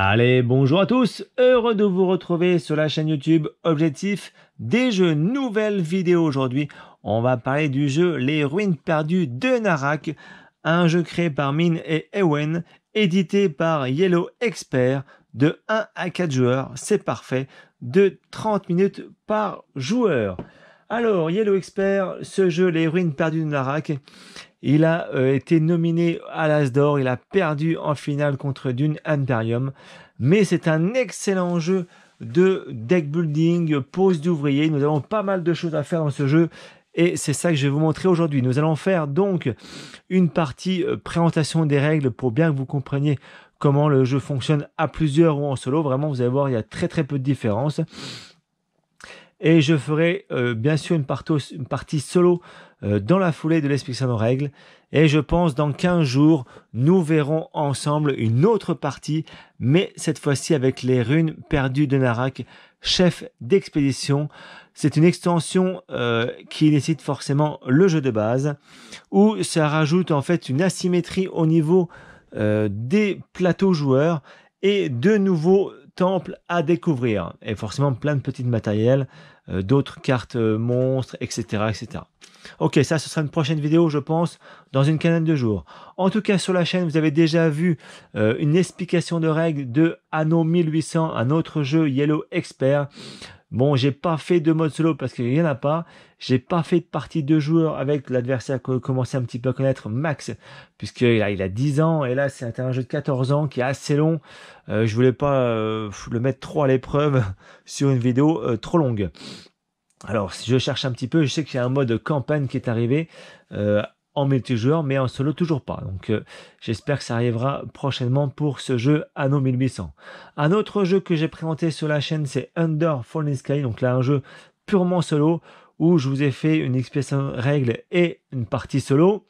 Allez, bonjour à tous, heureux de vous retrouver sur la chaîne YouTube Objectif des jeux. Nouvelle vidéo aujourd'hui, on va parler du jeu Les Ruines Perdues de Narak, un jeu créé par Min et Ewen, édité par Yellow Expert, de 1 à 4 joueurs, c'est parfait, de 30 minutes par joueur. Alors, Yellow Expert, ce jeu Les Ruines Perdues de Narak, il a euh, été nominé à l'As d'Or, il a perdu en finale contre Dune Imperium, mais c'est un excellent jeu de deck building, pose d'ouvrier. Nous avons pas mal de choses à faire dans ce jeu et c'est ça que je vais vous montrer aujourd'hui. Nous allons faire donc une partie euh, présentation des règles pour bien que vous compreniez comment le jeu fonctionne à plusieurs ou en solo. Vraiment, vous allez voir, il y a très très peu de différences. Et je ferai euh, bien sûr une partie solo euh, dans la foulée de l'explication aux règles. Et je pense dans 15 jours, nous verrons ensemble une autre partie, mais cette fois-ci avec les runes perdues de Narak, chef d'expédition. C'est une extension euh, qui nécessite forcément le jeu de base, où ça rajoute en fait une asymétrie au niveau euh, des plateaux joueurs et de nouveaux temples à découvrir. Et forcément plein de petits matériels, d'autres cartes monstres, etc. etc. Ok, ça, ce sera une prochaine vidéo, je pense, dans une quinzaine de jours. En tout cas, sur la chaîne, vous avez déjà vu euh, une explication de règles de Anno 1800, un autre jeu Yellow Expert. Bon, j'ai pas fait de mode solo parce qu'il n'y en a pas. J'ai pas fait de partie de joueur avec l'adversaire que commencé un petit peu à connaître, Max, puisqu'il a, il a 10 ans et là c'est un jeu de 14 ans qui est assez long. Euh, je voulais pas euh, le mettre trop à l'épreuve sur une vidéo trop longue. Alors, si je cherche un petit peu, je sais qu'il y a un mode campagne qui est arrivé euh, en multijoueur, mais en solo toujours pas. Donc, euh, j'espère que ça arrivera prochainement pour ce jeu Anno 1800. Un autre jeu que j'ai présenté sur la chaîne, c'est Under Fallen Sky. Donc là, un jeu purement solo où je vous ai fait une explication règle et une partie solo.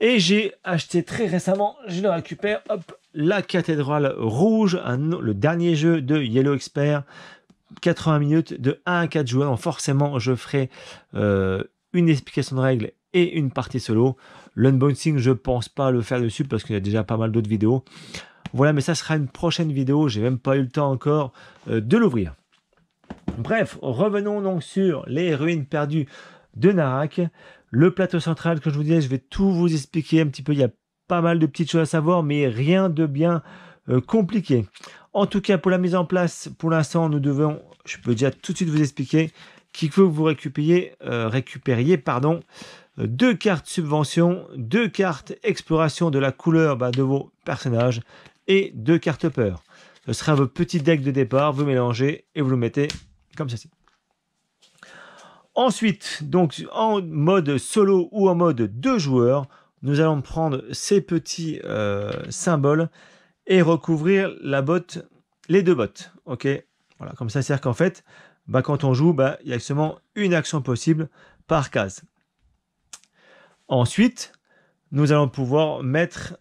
Et j'ai acheté très récemment, je le récupère, hop, la cathédrale rouge, le dernier jeu de Yellow Expert, 80 minutes de 1 à 4 joueurs. forcément, je ferai euh, une explication de règles et une partie solo. L'unboxing, je pense pas le faire dessus parce qu'il y a déjà pas mal d'autres vidéos. Voilà, mais ça sera une prochaine vidéo. J'ai même pas eu le temps encore euh, de l'ouvrir. Bref, revenons donc sur les ruines perdues de Narak. Le plateau central, que je vous disais, je vais tout vous expliquer un petit peu. Il y a pas mal de petites choses à savoir, mais rien de bien euh, compliqué. En tout cas, pour la mise en place, pour l'instant, nous devons, je peux déjà tout de suite vous expliquer qu'il faut que vous récupériez, euh, récupériez pardon, euh, deux cartes subvention, deux cartes exploration de la couleur bah, de vos personnages et deux cartes peur. Ce sera votre petit deck de départ, vous mélangez et vous le mettez comme ceci. Ensuite, donc en mode solo ou en mode deux joueurs, nous allons prendre ces petits euh, symboles et recouvrir la botte, les deux bottes. Ok, voilà, comme ça, c'est-à-dire qu'en fait, bah, quand on joue, bah, il y a seulement une action possible par case. Ensuite, nous allons pouvoir mettre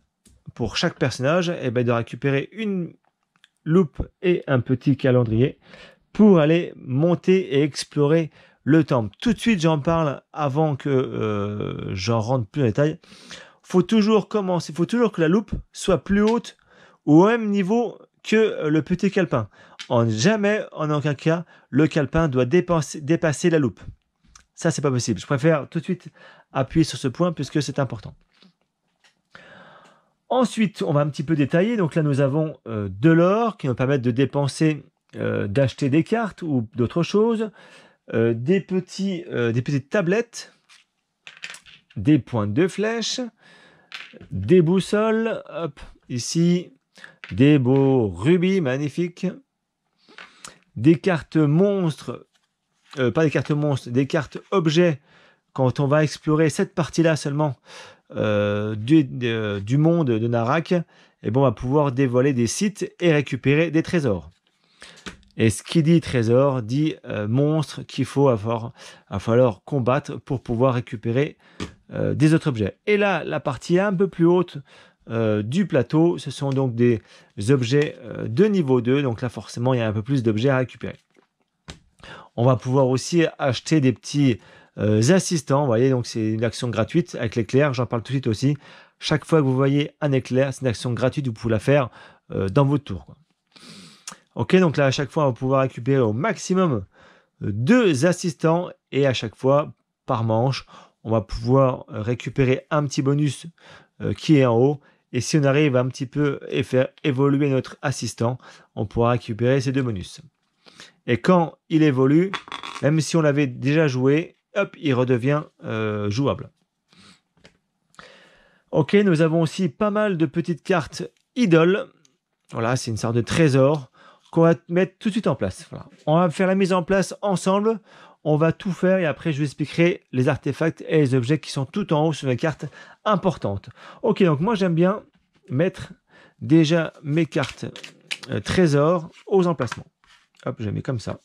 pour chaque personnage et eh ben de récupérer une loupe et un petit calendrier pour aller monter et explorer le temple. Tout de suite, j'en parle avant que euh, j'en rentre plus en détail. Faut toujours commencer, faut toujours que la loupe soit plus haute au même niveau que euh, le petit calepin. En jamais, en aucun cas, le calepin doit dépasser la loupe. Ça, c'est pas possible. Je préfère tout de suite appuyer sur ce point puisque c'est important. Ensuite, on va un petit peu détailler. Donc là, nous avons euh, de l'or qui nous permet de dépenser, euh, d'acheter des cartes ou d'autres choses, des, petits, des petites tablettes, des points de flèche, des boussoles. Hop, ici, des beaux rubis, magnifiques. Des cartes monstres, euh, pas des cartes monstres, des cartes objets. Quand on va explorer cette partie-là seulement euh, euh, du, monde de Narak, et eh bon, on va pouvoir dévoiler des sites et récupérer des trésors. Et ce qui dit trésor dit monstre qu'il faut avoir, à falloir combattre pour pouvoir récupérer des autres objets. Et là, la partie un peu plus haute euh, du plateau. Ce sont donc des objets euh, de niveau 2, donc là forcément il y a un peu plus d'objets à récupérer. On va pouvoir aussi acheter des petits euh, assistants, vous voyez, donc c'est une action gratuite avec l'éclair, j'en parle tout de suite aussi. Chaque fois que vous voyez un éclair, c'est une action gratuite, vous pouvez la faire dans votre tour. Ok, donc là à chaque fois on va pouvoir récupérer au maximum deux assistants et à chaque fois par manche, on va pouvoir récupérer un petit bonus qui est en haut et si on arrive un petit peu et faire évoluer notre assistant, on pourra récupérer ces deux bonus. Et quand il évolue, même si on l'avait déjà joué, hop, il redevient euh, jouable. Ok, nous avons aussi pas mal de petites cartes idoles. Voilà, c'est une sorte de trésor qu'on va mettre tout de suite en place. On va faire la mise en place ensemble. On va tout faire et après je vous expliquerai les artefacts et les objets qui sont tout en haut sur les carte importante. Ok, donc moi j'aime bien mettre déjà mes cartes euh, trésors aux emplacements. Hop, je les mets comme ça.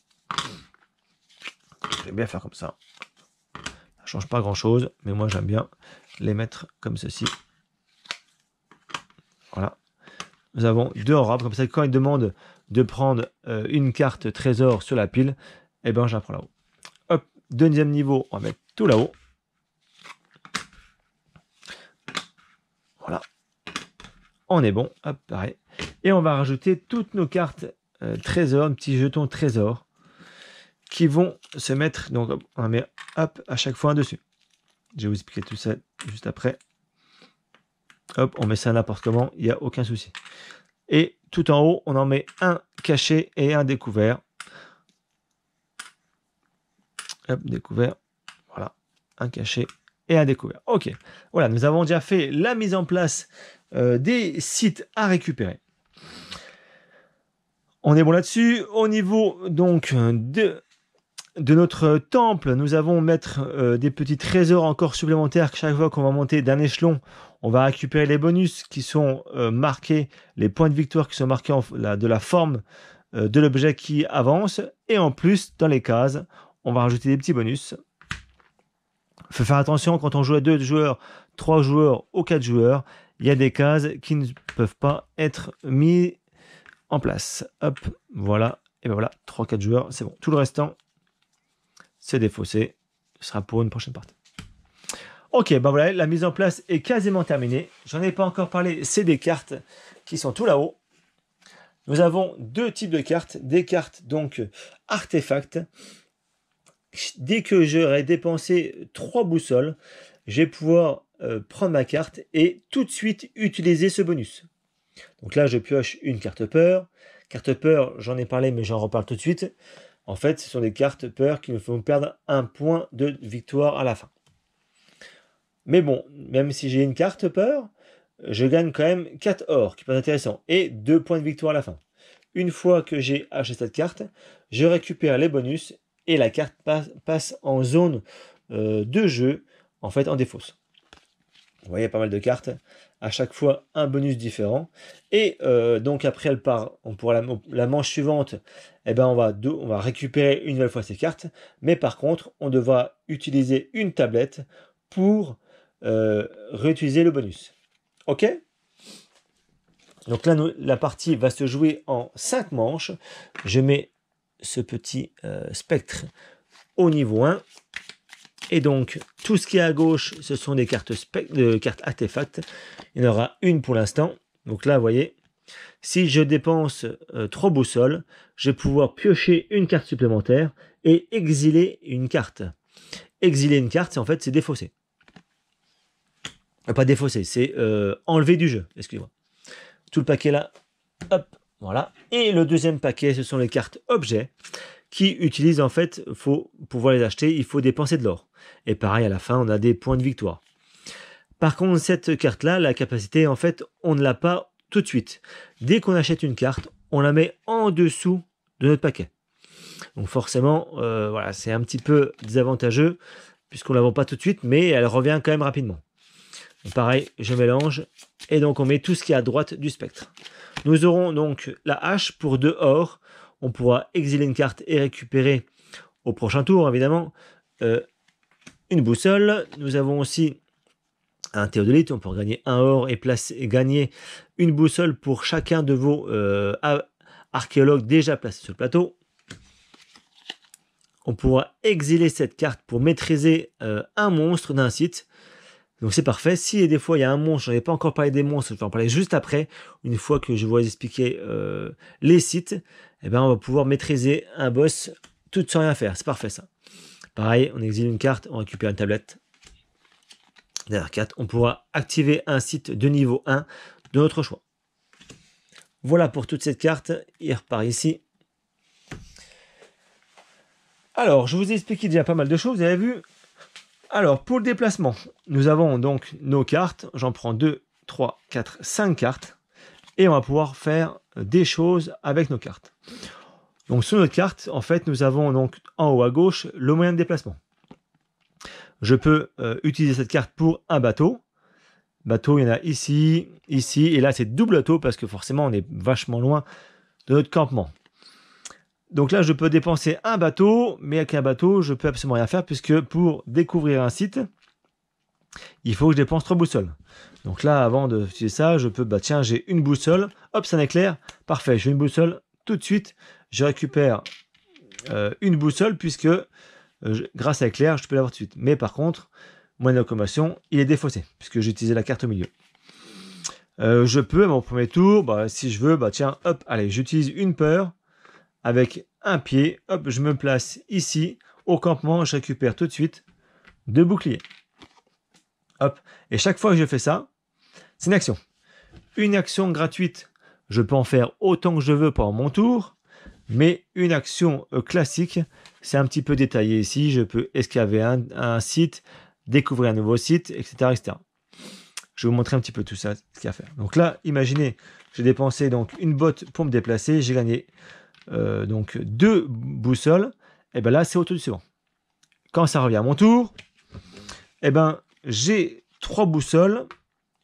J'aime bien faire comme ça. Ça change pas grand chose, mais moi j'aime bien les mettre comme ceci. Voilà. Nous avons deux robes, comme ça quand ils demande de prendre euh, une carte trésor sur la pile, eh ben j'en prends là-haut. Deuxième niveau, on va mettre tout là-haut. Voilà. On est bon. pareil. Et on va rajouter toutes nos cartes euh, trésors, petits jetons trésor, qui vont se mettre. Donc, on met hop à chaque fois un dessus. Je vais vous expliquer tout ça juste après. Hop, on met ça n'importe comment, il n'y a aucun souci. Et tout en haut, on en met un caché et un découvert découvert. Voilà, un cachet et un découvert. Ok, voilà, nous avons déjà fait la mise en place euh, des sites à récupérer. On est bon là-dessus. Au niveau donc euh, de, de notre temple, nous avons mettre euh, des petits trésors encore supplémentaires. Chaque fois qu'on va monter d'un échelon, on va récupérer les bonus qui sont marqués, les points de victoire qui sont marqués en, de la forme de l'objet qui avance. Et en plus, dans les cases, on va rajouter des petits bonus. Faut faire attention quand on joue à deux joueurs, trois joueurs ou quatre joueurs, il y a des cases qui ne peuvent pas être mis en place. Hop, voilà. Et ben voilà, trois quatre joueurs, c'est bon. Tout le restant, c'est défaussé. Ce sera pour une prochaine partie. Ok, ben voilà, la mise en place est quasiment terminée. J'en ai pas encore parlé, c'est des cartes qui sont tout là-haut. Nous avons deux types de cartes, des cartes donc artefacts dès que j'aurai dépensé trois boussoles, je vais pouvoir euh, prendre ma carte et tout de suite utiliser ce bonus. Donc là, je pioche une carte peur. Carte peur, j'en ai parlé, mais j'en reparle tout de suite. En fait, ce sont des cartes peur qui me font perdre un point de victoire à la fin. Mais bon, même si j'ai une carte peur, je gagne quand même 4 or, qui est pas intéressant, et 2 points de victoire à la fin. Une fois que j'ai acheté cette carte, je récupère les bonus et la carte passe en zone euh, de jeu, en fait en défausse. Vous voyez, pas mal de cartes, à chaque fois un bonus différent. Et euh, donc après, elle part, on pourra la, manche suivante, Et eh ben on, va on va récupérer une nouvelle fois ces cartes, mais par contre, on devra utiliser une tablette pour euh, réutiliser le bonus. Ok donc là, la partie va se jouer en cinq manches. Je mets ce petit euh, spectre au niveau 1. Et donc, tout ce qui est à gauche, ce sont des cartes, de cartes artefacts. Il y en aura une pour l'instant. Donc là, vous voyez, si je dépense euh, trop 3 boussoles, je vais pouvoir piocher une carte supplémentaire et exiler une carte. Exiler une carte, c'est en fait, c'est défausser. Pas défausser, c'est euh, enlever du jeu, excusez-moi. Tout le paquet là, hop, voilà. Et le deuxième paquet, ce sont les cartes objets qui utilisent en fait, faut pouvoir les acheter, il faut dépenser de l'or. Et pareil, à la fin, on a des points de victoire. Par contre, cette carte-là, la capacité, en fait, on ne l'a pas tout de suite. Dès qu'on achète une carte, on la met en dessous de notre paquet. Donc forcément, euh, voilà, c'est un petit peu désavantageux puisqu'on ne la vend pas tout de suite, mais elle revient quand même rapidement. pareil, je mélange et donc on met tout ce qui est à droite du spectre. Nous aurons donc la hache pour or. On pourra exiler une carte et récupérer au prochain tour, évidemment, euh, une boussole. Nous avons aussi un théodolite. On pourra gagner un or et, placer, gagner une boussole pour chacun de vos euh, archéologues déjà placés sur le plateau. On pourra exiler cette carte pour maîtriser euh, un monstre d'un site. Donc c'est parfait. Si des fois il y a un monstre, je ai pas encore parlé des monstres, je vais en parler juste après, une fois que je vous ai expliqué euh, les sites, eh ben, on va pouvoir maîtriser un boss tout sans rien faire. C'est parfait ça. Pareil, on exile une carte, on récupère une tablette. Dernière carte, on pourra activer un site de niveau 1 de notre choix. Voilà pour toute cette carte. Il repart ici. Alors, je vous ai expliqué déjà pas mal de choses. Vous avez vu, alors, pour le déplacement, nous avons donc nos cartes. J'en prends 2, 3, 4, 5 cartes. Et on va pouvoir faire des choses avec nos cartes. Donc, sur notre carte, en fait, nous avons donc en haut à gauche le moyen de déplacement. Je peux euh, utiliser cette carte pour un bateau. Bateau, il y en a ici, ici, et là, c'est double bateau parce que forcément, on est vachement loin de notre campement. Donc là, je peux dépenser un bateau, mais avec un bateau, je peux absolument rien faire puisque pour découvrir un site, il faut que je dépense trois boussoles. Donc là, avant de faire ça, je peux, bah tiens, j'ai une boussole, hop, ça n'éclaire. parfait, j'ai une boussole, tout de suite, je récupère euh, une boussole puisque euh, grâce à éclair, je peux l'avoir tout de suite. Mais par contre, mon locomotion, il est défaussé puisque j'ai utilisé la carte au milieu. Euh, je peux, mon premier tour, bah, si je veux, bah tiens, hop, allez, j'utilise une peur, avec un pied, hop, je me place ici, au campement, je récupère tout de suite deux boucliers. Hop, et chaque fois que je fais ça, c'est une action. Une action gratuite, je peux en faire autant que je veux pendant mon tour, mais une action euh, classique, c'est un petit peu détaillé ici, je peux escaver un, site, découvrir un nouveau site, etc., etc. Je vais vous montrer un petit peu tout ça, ce qu'il y a à faire. Donc là, imaginez, j'ai dépensé donc une botte pour me déplacer, j'ai gagné euh, donc deux boussoles, et eh ben là, c'est autour du second. Quand ça revient à mon tour, et eh ben j'ai trois boussoles,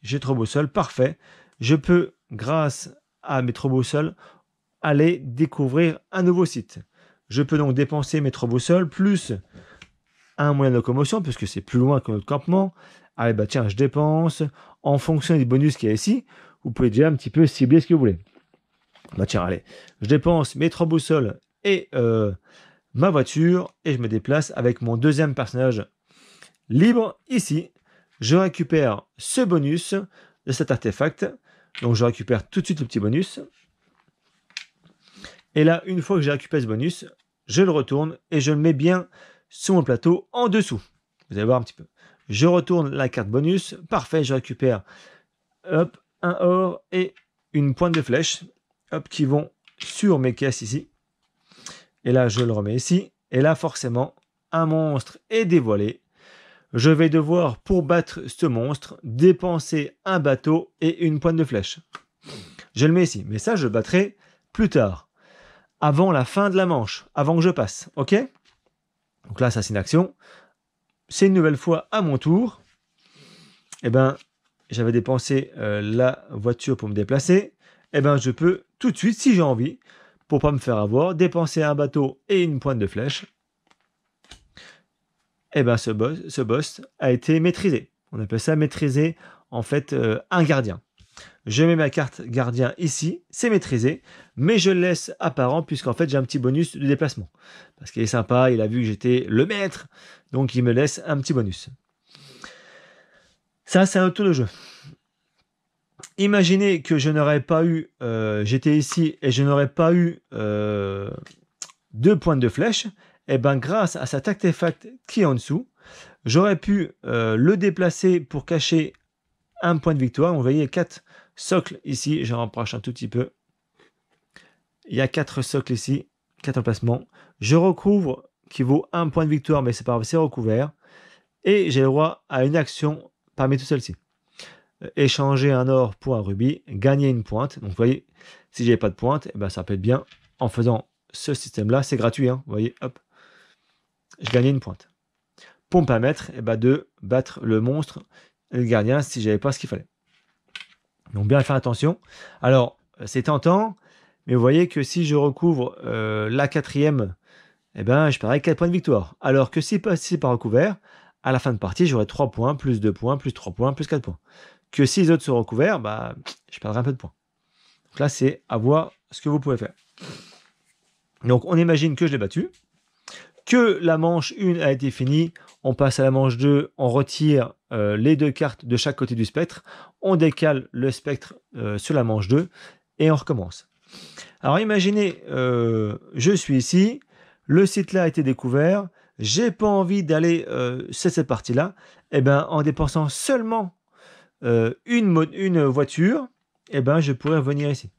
j'ai trois boussoles, parfait. Je peux, grâce à mes trois boussoles, aller découvrir un nouveau site. Je peux donc dépenser mes trois boussoles plus un moyen de locomotion, puisque c'est plus loin que notre campement. Allez, bah eh ben, tiens, je dépense. En fonction des bonus qu'il y a ici, vous pouvez déjà un petit peu cibler ce que vous voulez. Bah, je dépense mes trois boussoles et euh, ma voiture et je me déplace avec mon deuxième personnage libre ici. Je récupère ce bonus de cet artefact. Donc je récupère tout de suite le petit bonus. Et là, une fois que j'ai récupéré ce bonus, je le retourne et je le mets bien sur mon plateau en dessous. Vous allez voir un petit peu. Je retourne la carte bonus. Parfait, je récupère hop, un or et une pointe de flèche hop, qui vont sur mes caisses ici. Et là, je le remets ici. Et là, forcément, un monstre est dévoilé. Je vais devoir, pour battre ce monstre, dépenser un bateau et une pointe de flèche. Je le mets ici. Mais ça, je le battrai plus tard. Avant la fin de la manche. Avant que je passe. OK Donc là, ça, c'est une action. C'est une nouvelle fois à mon tour. Eh bien, j'avais dépensé euh, la voiture pour me déplacer eh ben, je peux tout de suite, si j'ai envie, pour pas me faire avoir, dépenser un bateau et une pointe de flèche. Eh ben, ce boss, ce boss a été maîtrisé. On appelle ça maîtriser, en fait, euh, un gardien. Je mets ma carte gardien ici, c'est maîtrisé, mais je le laisse apparent puisqu'en fait j'ai un petit bonus de déplacement. Parce qu'il est sympa, il a vu que j'étais le maître, donc il me laisse un petit bonus. Ça, c'est un tour de jeu imaginez que je n'aurais pas eu, euh, j'étais ici et je n'aurais pas eu euh, deux pointes de flèche, et eh ben grâce à cet artefact qui est en dessous, j'aurais pu euh, le déplacer pour cacher un point de victoire. Vous voyez, quatre socles ici, je rapproche un tout petit peu. Il y a quatre socles ici, quatre emplacements. Je recouvre qui vaut un point de victoire, mais c'est pas c'est recouvert. Et j'ai le droit à une action parmi toutes celles-ci échanger un or pour un rubis, gagner une pointe. Donc vous voyez, si j'ai pas de pointe, et eh ben, ça peut être bien en faisant ce système-là. C'est gratuit, hein. vous voyez, hop, je gagnais une pointe. pour à mettre, et eh ben, de battre le monstre, le gardien, si n'avais pas ce qu'il fallait. Donc bien faire attention. Alors, c'est tentant, mais vous voyez que si je recouvre euh, la quatrième, eh ben, je parais 4 points de victoire. Alors que si, ce c'est pas recouvert, à la fin de partie, j'aurai 3 points, plus 2 points, plus 3 points, plus 4 points que si les autres sont recouverts, bah, je perdrai un peu de points. Donc là, c'est à voir ce que vous pouvez faire. Donc on imagine que je l'ai battu, que la manche 1 a été finie, on passe à la manche 2, on retire euh, les deux cartes de chaque côté du spectre, on décale le spectre euh, sur la manche 2 et on recommence. Alors imaginez, euh, je suis ici, le site là a été découvert, j'ai pas envie d'aller sur cette partie là, et eh bien en dépensant seulement euh, une, voiture, eh ben, je pourrais venir ici.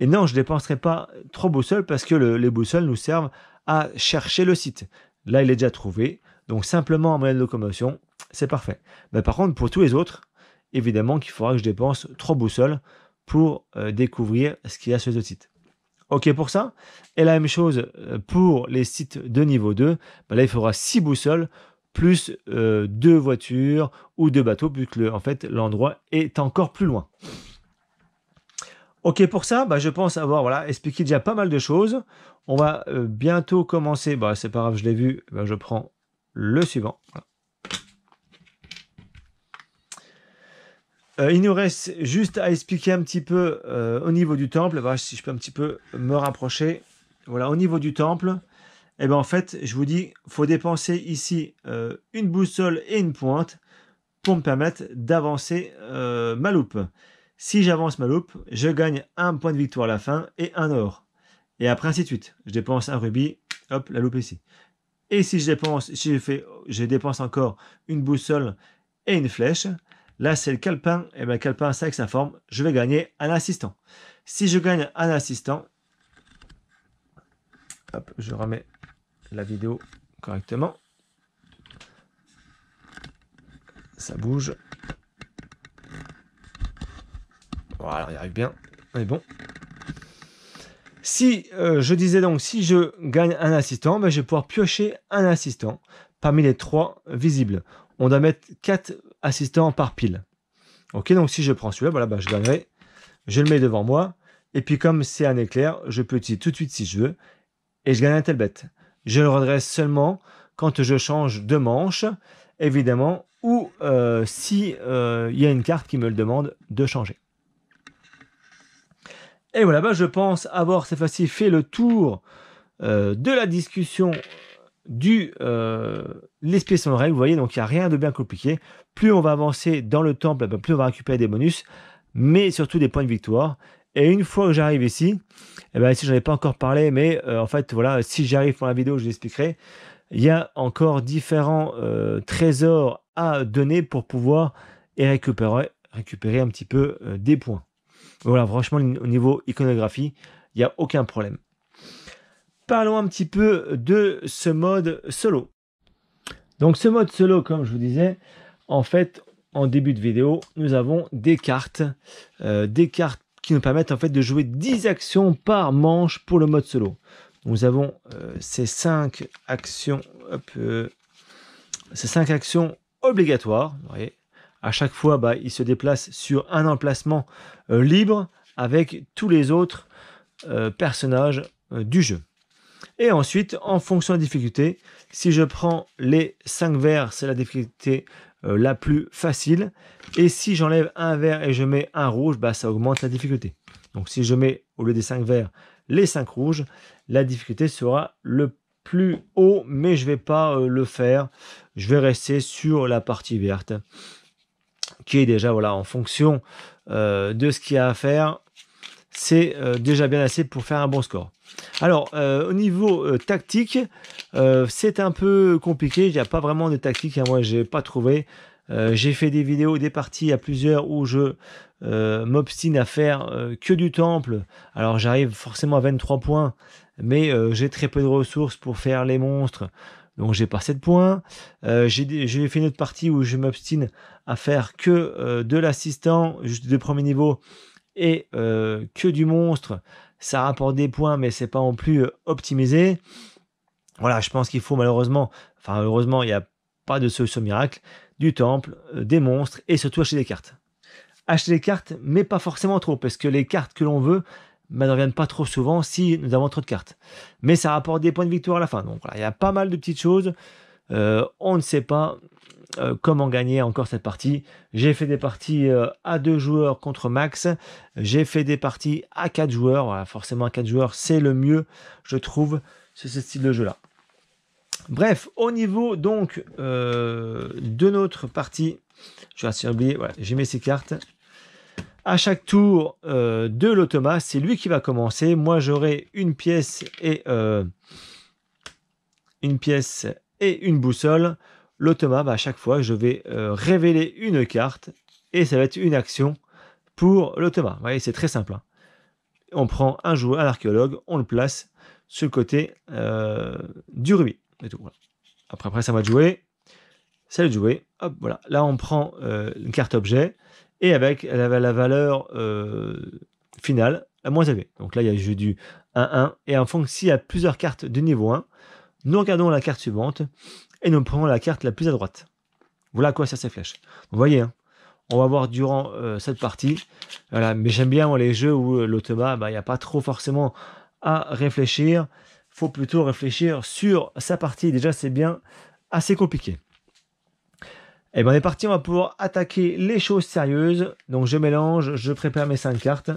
Et non, je ne dépenserai pas trois boussoles parce que les boussoles nous servent à chercher le site. Là, il est déjà trouvé. Donc, simplement en moyenne de locomotion, c'est parfait. Mais par contre, pour tous les autres, évidemment qu'il faudra que je dépense trois boussoles pour euh, découvrir ce qu'il y a sur ce site. OK pour ça Et la même chose euh, pour les sites de niveau 2. Ben là, il faudra six boussoles plus euh, deux voitures ou deux bateaux, vu en fait l'endroit est encore plus loin. Ok pour ça, bah, je pense avoir voilà, expliqué déjà pas mal de choses. On va euh, bientôt commencer. Bah, c'est pas grave, je l'ai vu. Bah, je prends le suivant. Euh, il nous reste juste à expliquer un petit peu au niveau du temple. Bah, si je peux un petit peu me rapprocher. Voilà, au niveau du temple, et eh bien en fait, je vous dis, faut dépenser ici euh, une boussole et une pointe pour me permettre d'avancer euh, ma loupe. Si j'avance ma loupe, je gagne un point de victoire à la fin et un or. Et après ainsi de suite. Je dépense un rubis, hop, la loupe ici. Et si je dépense, si je fais, je dépense encore une boussole et une flèche, là c'est le calepin, et eh bien le calepin ça avec sa forme, je vais gagner un assistant. Si je gagne un assistant, hop, je remets la vidéo correctement. Ça bouge. Voilà, il arrive bien. Mais bon. Si euh, je disais donc, si je gagne un assistant, ben, je vais pouvoir piocher un assistant parmi les trois visibles. On doit mettre quatre assistants par pile. Ok, donc si je prends celui-là, voilà, ben, je gagnerai. Je le mets devant moi. Et puis comme c'est un éclair, je peux utiliser tout de suite si je veux. Et je gagne un tel bête. Je le redresse seulement quand je change de manche, évidemment, ou euh, si euh, il y a une carte qui me le demande de changer. Et voilà, bah, je pense avoir cette fois-ci fait le tour euh, de la discussion du l'espèce sans Vous voyez, donc il n'y a rien de bien compliqué. Plus on va avancer dans le temple, bah, plus on va récupérer des bonus, mais surtout des points de victoire. Et une fois que j'arrive ici, et eh ben ici j'en ai pas encore parlé, mais euh, en fait voilà, si j'arrive pour la vidéo, je l'expliquerai. Il y a encore différents euh, trésors à donner pour pouvoir et récupérer, récupérer un petit peu euh, des points. Voilà, franchement, au niveau iconographie, il n'y a aucun problème. Parlons un petit peu de ce mode solo. Donc ce mode solo, comme je vous disais, en fait, en début de vidéo, nous avons des cartes, des cartes nous permettent en fait de jouer 10 actions par manche pour le mode solo. Nous avons euh, ces 5 actions, euh, ces 5 actions obligatoires. Vous À chaque fois, bah, il se déplace sur un emplacement euh, libre avec tous les autres personnages du jeu. Et ensuite, en fonction de la difficulté, si je prends les cinq vers, c'est la difficulté euh, la plus facile. Et si j'enlève un vert et je mets un rouge, bah, ça augmente la difficulté. Donc si je mets au lieu des cinq verts les cinq rouges, la difficulté sera le plus haut, mais je vais pas euh, le faire. Je vais rester sur la partie verte qui est déjà voilà en fonction euh, de ce qu'il y a à faire c'est euh, déjà bien assez pour faire un bon score. Alors, euh, au niveau euh, tactique, c'est un peu compliqué. Il n'y a pas vraiment de tactique. Hein, moi, j'ai pas trouvé. j'ai fait des vidéos, des parties à plusieurs où je m'obstine à faire que du temple. Alors, j'arrive forcément à 23 points, mais j'ai très peu de ressources pour faire les monstres. Donc, j'ai pas 7 points. j'ai fait une autre partie où je m'obstine à faire que de l'assistant, juste de premier niveau et euh, que du monstre, ça rapporte des points, mais c'est pas en plus euh, optimisé. Voilà, je pense qu'il faut malheureusement, enfin heureusement, il n'y a pas de solution miracle, du temple, euh, des monstres et surtout acheter des cartes. Acheter des cartes, mais pas forcément trop, parce que les cartes que l'on veut bah, ne reviennent pas trop souvent si nous avons trop de cartes. Mais ça rapporte des points de victoire à la fin. Donc voilà, il y a pas mal de petites choses. on ne sait pas. Euh, comment gagner encore cette partie. J'ai fait des parties euh, à deux joueurs contre max. J'ai fait des parties à quatre joueurs. forcément, à quatre joueurs, c'est le mieux, je trouve, sur ce style de jeu-là. Bref, au niveau donc euh, de notre partie, je vais j'ai mis ces cartes. À chaque tour de l'automa, c'est lui qui va commencer. Moi, j'aurai une pièce et une pièce et une boussole l'automa, bah, à chaque fois, je vais euh, révéler une carte et ça va être une action pour l'automa. Vous voyez, c'est très simple. Hein. On prend un joueur, un archéologue, on le place sur le côté euh, du rubis. Après, après, ça va jouer. ça le jouer. voilà. Là, on prend euh, une carte objet et avec la, la valeur finale la moins élevée. Donc là, il y a du 1-1 et en fonction, s'il y a plusieurs cartes de niveau 1, nous regardons la carte suivante et nous prenons la carte la plus à droite. Voilà à quoi ça ces flèches. Vous voyez, hein, on va voir durant euh, cette partie. Voilà, mais j'aime bien les jeux où euh, l'automa, bah, il n'y a pas trop forcément à réfléchir. faut plutôt réfléchir sur sa partie. Déjà, c'est bien assez compliqué. Et eh bien, on est parti, on va pouvoir attaquer les choses sérieuses. Donc, je mélange, je prépare mes cinq cartes.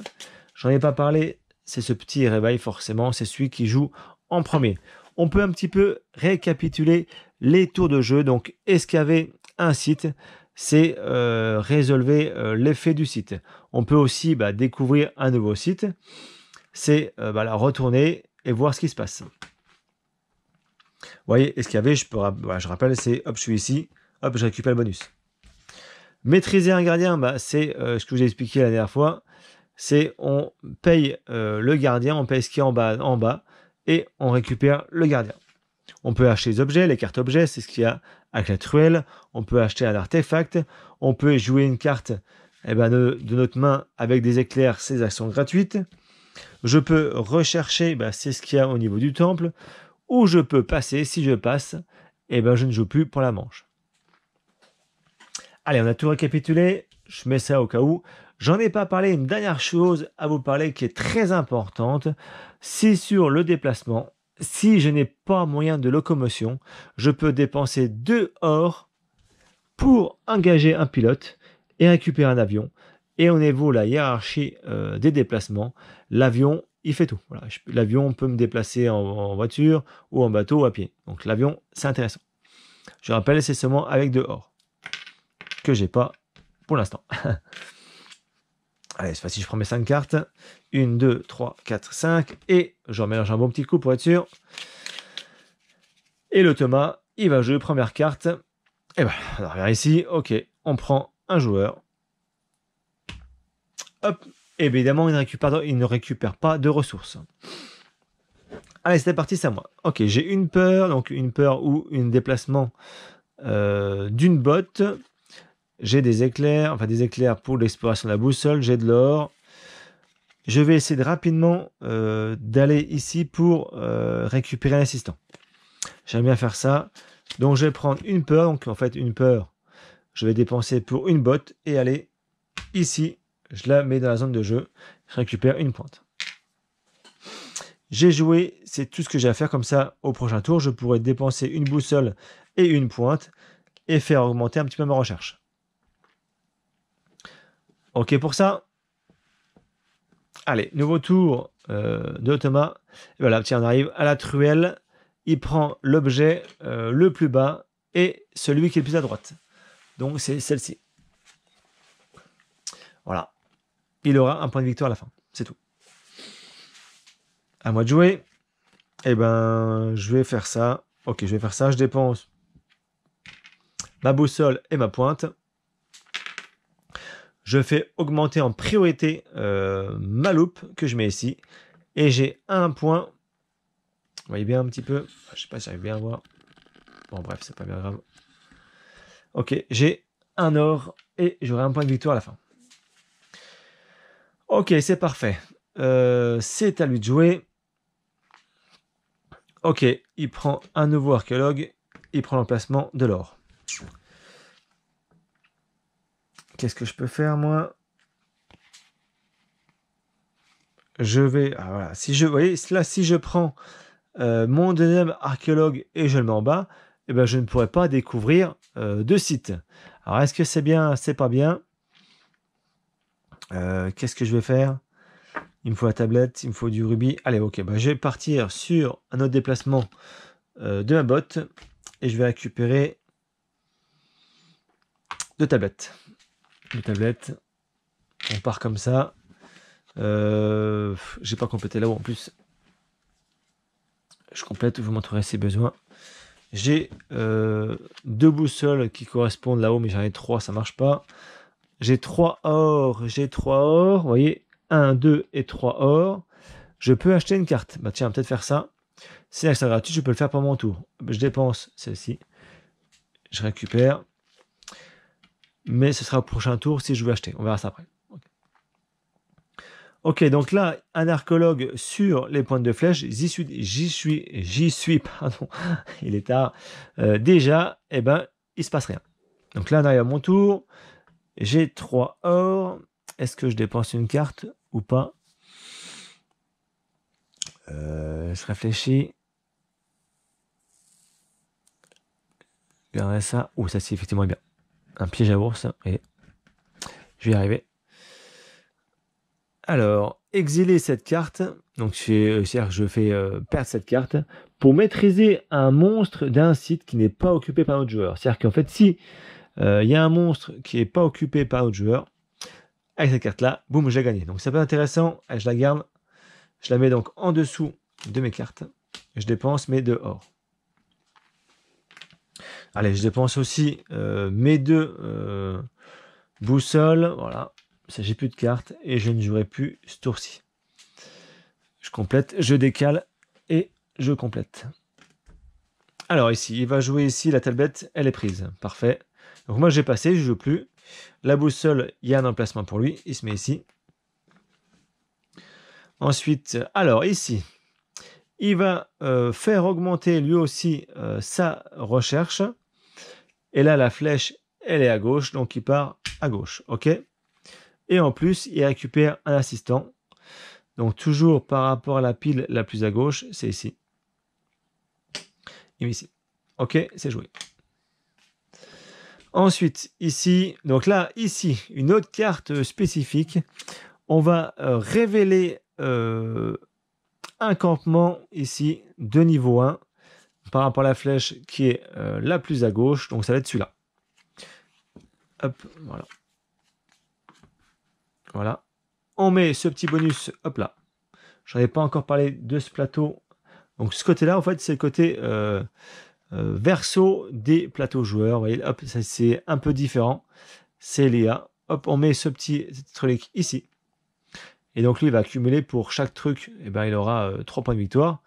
J'en ai pas parlé, c'est ce petit réveil forcément, c'est celui qui joue en premier. On peut un petit peu récapituler les tours de jeu. Donc escaver un site, c'est euh, résolver euh, l'effet du site. On peut aussi bah, découvrir un nouveau site, c'est euh, bah, la retourner et voir ce qui se passe. Vous voyez, escaver, je, peux, bah, je rappelle, c'est hop, je suis ici, hop, je récupère le bonus. Maîtriser un gardien, c'est ce que je vous ai expliqué la dernière fois. C'est on paye le gardien, on paye ce qui est en bas, en bas et on récupère le gardien. On peut acheter les objets, les cartes objets, c'est ce qu'il y a avec la truelle. On peut acheter un artefact. On peut jouer une carte eh ben, de, notre main avec des éclairs, ces actions gratuites. Je peux rechercher, ben, c'est ce qu'il y a au niveau du temple. Ou je peux passer, si je passe, eh ben, je ne joue plus pour la manche. Allez, on a tout récapitulé. Je mets ça au cas où. J'en ai pas parlé, une dernière chose à vous parler qui est très importante, c'est sur le déplacement si je n'ai pas moyen de locomotion, je peux dépenser 2 or pour engager un pilote et récupérer un avion. Et au niveau de la hiérarchie euh, des déplacements, l'avion, il fait tout. L'avion peut me déplacer en, voiture ou en bateau ou à pied. Donc l'avion, c'est intéressant. Je rappelle, c'est seulement avec 2 or que j'ai pas pour l'instant. Allez, c'est fois je prends mes 5 cartes. 1, 2, 3, 4, 5. Et je remélange un bon petit coup pour être sûr. Et le Thomas, il va jouer première carte. Et voilà, on revient ici. Ok, on prend un joueur. Hop, évidemment, il ne récupère, il ne récupère pas de ressources. Allez, c'est parti, c'est à moi. Ok, j'ai une peur, donc une peur ou un déplacement euh, d'une botte. J'ai des éclairs, enfin des éclairs pour l'exploration de la boussole. J'ai de l'or, je vais essayer de rapidement euh, d'aller ici pour euh, récupérer l'assistant assistant. J'aime bien faire ça. Donc je vais prendre une peur. Donc en fait une peur, je vais dépenser pour une botte et aller ici. Je la mets dans la zone de jeu. récupère une pointe. J'ai joué, c'est tout ce que j'ai à faire. Comme ça, au prochain tour, je pourrais dépenser une boussole et une pointe et faire augmenter un petit peu ma recherche. Ok pour ça Allez, nouveau tour euh, de Thomas. Et voilà, tiens, on arrive à la truelle. Il prend l'objet euh, le plus bas et celui qui est le plus à droite. Donc c'est celle-ci. Voilà. Il aura un point de victoire à la fin. C'est tout. À moi de jouer. Eh ben, je vais faire ça. Ok, je vais faire ça. Je dépense ma boussole et ma pointe. Je fais augmenter en priorité euh, ma loupe que je mets ici. Et j'ai un point. Vous voyez bien un petit peu. Ah, je ne sais pas si j'arrive bien à voir. Bon bref, c'est pas bien grave. Ok, j'ai un or et j'aurai un point de victoire à la fin. Ok, c'est parfait. Euh, c'est à lui de jouer. Ok, il prend un nouveau archéologue, il prend l'emplacement de l'or. Qu'est-ce que je peux faire, moi Je vais... Ah, voilà. Si je, voyez, si je prends euh, mon deuxième archéologue et je le mets en bas, eh ben, je ne pourrais pas découvrir euh, deux sites. Alors, est-ce que c'est bien C'est pas bien euh, Qu'est-ce que je vais faire Il me faut la tablette, il me faut du rubis. Allez, ok, ben, je vais partir sur un autre déplacement de ma botte et je vais récupérer deux tablettes les tablette, On part comme ça. Euh, j'ai pas complété là-haut en plus. Je complète, vous montrerai si besoin. J'ai euh, deux boussoles qui correspondent là-haut, mais j'en ai trois, ça marche pas. J'ai trois or, j'ai trois or, vous voyez, 1, 2 et 3 or. Je peux acheter une carte. Bah tiens, peut-être faire ça. c'est un gratuit, je peux le faire pour mon tour. Je dépense celle-ci. Je récupère mais ce sera au prochain tour si je veux acheter. On verra ça après. Ok, donc là, un archéologue sur les pointes de flèche, j'y suis, j'y suis, pardon, il est tard, euh, déjà, eh ben, il se passe rien. Donc là, derrière mon tour, j'ai 3 or, est-ce que je dépense une carte ou pas euh, Je réfléchis. Regardez ça, oh, ça c'est effectivement bien un piège à bourse hein, Et je vais y arriver. Alors, exiler cette carte. Donc, euh, c'est-à-dire que je fais euh, perdre cette carte pour maîtriser un monstre d'un site qui n'est pas occupé par un autre joueur. C'est-à-dire qu'en fait, si euh, il ya y a un monstre qui n'est pas occupé par un autre joueur, avec cette carte-là, boum, j'ai gagné. Donc, ça peut être intéressant. Je la garde. Je la mets donc en dessous de mes cartes. Je dépense mes deux Allez, je dépense aussi euh, mes deux euh, boussoles. Voilà, ça j'ai plus de cartes et je ne jouerai plus ce tour-ci. Je complète, je décale et je complète. Alors ici, il va jouer ici la tablette. elle est prise. Parfait. Donc moi j'ai passé, je ne joue plus. La boussole, il y a un emplacement pour lui, il se met ici. Ensuite, alors ici, il va euh, faire augmenter lui aussi sa recherche. Et là, la flèche, elle est à gauche, donc il part à gauche. OK Et en plus, il récupère un assistant. Donc toujours par rapport à la pile la plus à gauche, c'est ici. Et ici. OK, c'est joué. Ensuite, ici, donc là, ici, une autre carte spécifique. On va euh, révéler euh, un campement ici de niveau 1 par rapport à la flèche qui est euh, la plus à gauche. Donc ça va être celui-là. Hop, voilà. Voilà. On met ce petit bonus, hop là. Je n'avais pas encore parlé de ce plateau. Donc ce côté-là, en fait, c'est le côté euh, euh, verso des plateaux joueurs. Vous voyez, hop, c'est un peu différent. C'est Léa. Hop, on met ce petit truc ici. Et donc lui, il va accumuler pour chaque truc, et eh ben, il aura 3 points de victoire.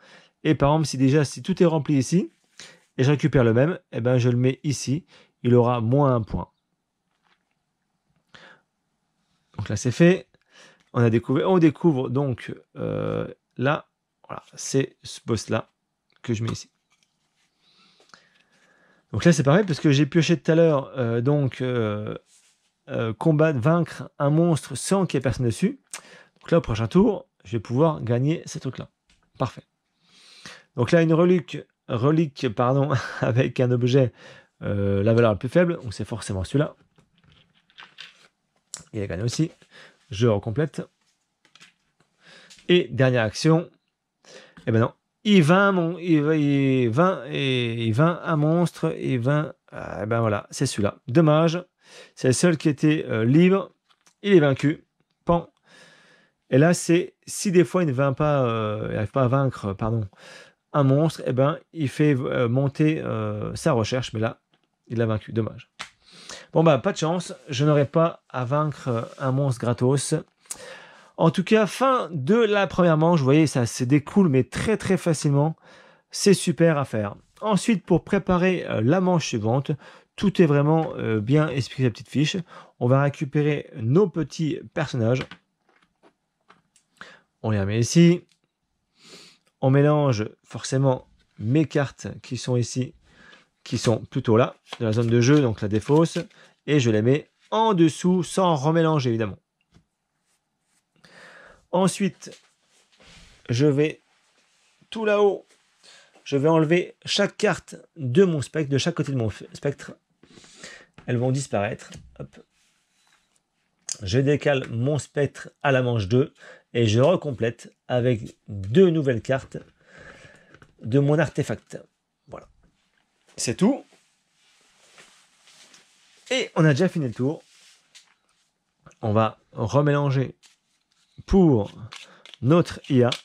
Et par exemple, si déjà, si tout est rempli ici, et je récupère le même, et eh ben je le mets ici, il aura moins un point. Donc là, c'est fait. On a découvert, on découvre donc euh, là, voilà, c'est ce boss-là que je mets ici. Donc là, c'est pareil, parce que j'ai pioché tout à l'heure, euh, donc, euh, combattre, vaincre un monstre sans qu'il n'y ait personne dessus. Donc là, au prochain tour, je vais pouvoir gagner ces trucs-là. Parfait. Donc là, une relique, relique pardon, avec un objet, euh, la valeur la plus faible, donc c'est forcément celui-là. Il a gagné aussi. Je recomplète. Et dernière action. Eh ben non. Il vint, mon, il, et, il un monstre, et vint. Eh ben voilà, c'est celui-là. Dommage. C'est le seul qui était euh, libre. Il est vaincu. Pan. Et là, c'est si des fois il ne vint pas, euh, il n'arrive pas à vaincre, pardon, un monstre, et eh ben, il fait euh, monter euh, sa recherche, mais là, il l'a vaincu. Dommage. Bon, bah, pas de chance, je n'aurai pas à vaincre euh, un monstre gratos. En tout cas, fin de la première manche, vous voyez, ça se découle, mais très très facilement. C'est super à faire. Ensuite, pour préparer la manche suivante, tout est vraiment bien expliqué la petite fiche. On va récupérer nos petits personnages. On les remet ici on mélange forcément mes cartes qui sont ici, qui sont plutôt là, dans la zone de jeu, donc la défausse, et je les mets en dessous sans remélanger évidemment. Ensuite, je vais tout là-haut, je vais enlever chaque carte de mon spectre, de chaque côté de mon spectre. Elles vont disparaître. Je décale mon spectre à la manche 2 et je recomplète avec deux nouvelles cartes de mon artefact. Voilà. C'est tout. Et on a déjà fini le tour. On va remélanger pour notre IA. Vous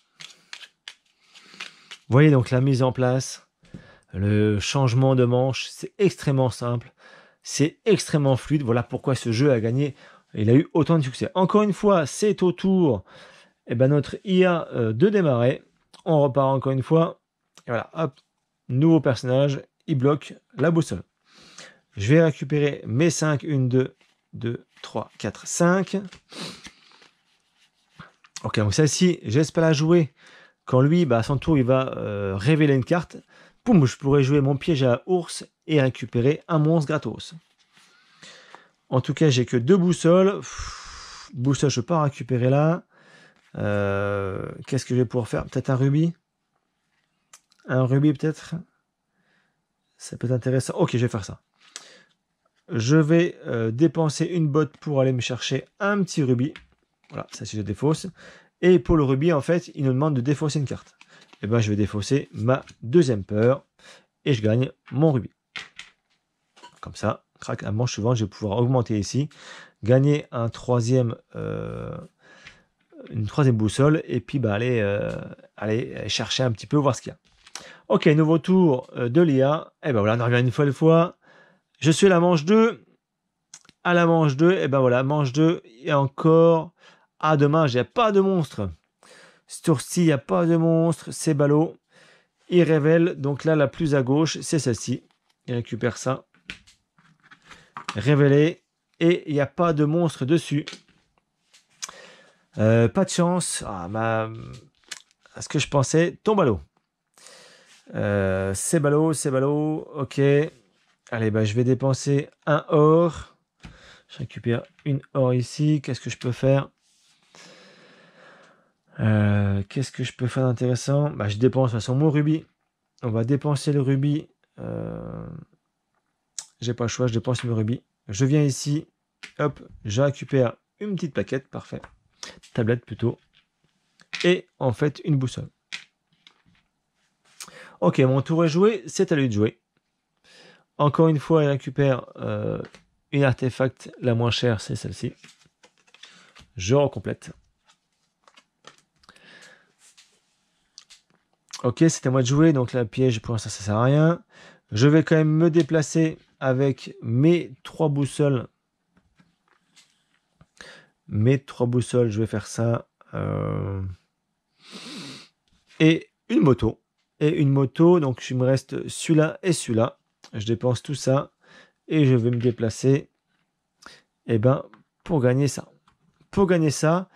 voyez donc la mise en place, le changement de manche, c'est extrêmement simple, c'est extrêmement fluide. Voilà pourquoi ce jeu a gagné, il a eu autant de succès. Encore une fois, c'est au tour et eh ben notre IA euh, de démarrer. On repart encore une fois. Et voilà, hop, nouveau personnage, il bloque la boussole. Je vais récupérer mes 5, 1, 2, 2, 3, 4, 5. Ok, donc celle-ci, j'espère la jouer. Quand lui, bah, à son tour, il va euh, révéler une carte. Poum, je pourrais jouer mon piège à ours et récupérer un monstre gratos. En tout cas, j'ai que deux boussoles. boussole, je peux pas récupérer là. Euh, qu'est-ce que je vais pouvoir faire Peut-être un rubis Un rubis peut-être Ça peut être intéressant. Ok, je vais faire ça. Je vais euh, dépenser une botte pour aller me chercher un petit rubis. Voilà, ça si je défausse. Et pour le rubis, en fait, il nous demande de défausser une carte. Et eh ben, je vais défausser ma deuxième peur et je gagne mon rubis. Comme ça, crac, un manche souvent. je vais pouvoir augmenter ici, gagner un troisième, euh, une troisième boussole et puis bah, allez euh, euh, chercher un petit peu, voir ce qu'il y a. Ok, nouveau tour euh, de l'IA. Et eh ben voilà, on revient une fois une fois. Je suis à la manche 2. À la manche 2, et eh ben voilà, manche 2. Et encore, à ah, demain, j'ai pas de monstre. Ce tour-ci, il n'y a pas de monstre. C'est ballot. Il révèle, donc là, la plus à gauche, c'est celle-ci. Il récupère ça. Révélé. Et il n'y a pas de monstre dessus. Euh, pas de chance. Ah, ma... À ce que je pensais, Ton à euh, c'est ballot, c'est ballot. Ok. Allez, bah, je vais dépenser un or. Je récupère une or ici. Qu'est-ce que je peux faire euh, Qu'est-ce que je peux faire d'intéressant bah, Je dépense de toute façon mon rubis. On va dépenser le rubis. J'ai pas le choix, je dépense mon rubis. Je viens ici. Hop, je récupère une petite plaquette. Parfait tablette plutôt, et en fait une boussole. Ok, mon tour est joué, c'est à lui de jouer. Encore une fois, il récupère euh, une artefact, la moins chère, c'est celle-ci. Je recomplète. Ok, à moi de jouer, donc la piège, pour ça ça sert à rien. Je vais quand même me déplacer avec mes trois boussoles mes trois boussoles, je vais faire ça. Euh, et une moto. Et une moto, donc il me reste celui-là et celui-là. Je dépense tout ça et je vais me déplacer eh ben, pour gagner ça. Pour gagner ça,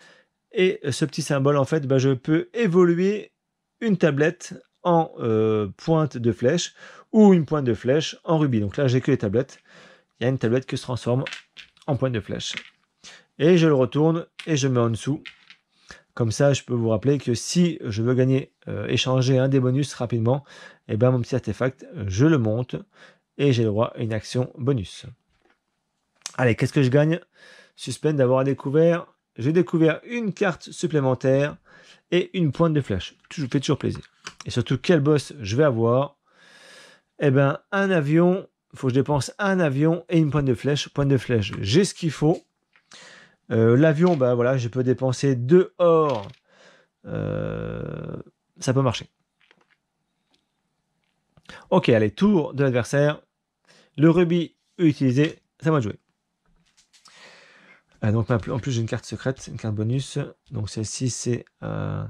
et ce petit symbole, en fait, ben, je peux évoluer une tablette en euh, pointe de flèche ou une pointe de flèche en rubis. Donc là, j'ai que les tablettes. Il y a une tablette qui se transforme en pointe de flèche et je le retourne et je mets en dessous. Comme ça, je peux vous rappeler que si je veux gagner, euh, échanger un des bonus rapidement, et eh ben mon petit artefact, je le monte et j'ai le droit à une action bonus. Allez, qu'est-ce que je gagne Suspense d'avoir découvert. J'ai découvert une carte supplémentaire et une pointe de flèche. Je fait toujours plaisir. Et surtout, quel boss je vais avoir Eh bien, un avion. Il faut que je dépense un avion et une pointe de flèche. Pointe de flèche, j'ai ce qu'il faut. Euh, l'avion, bah voilà, je peux dépenser 2 or. Euh, ça peut marcher. Ok, allez, tour de l'adversaire. Le rubis utilisé, ça va jouer. Euh, donc, en plus, j'ai une carte secrète, une carte bonus. Donc, celle-ci, c'est. Euh,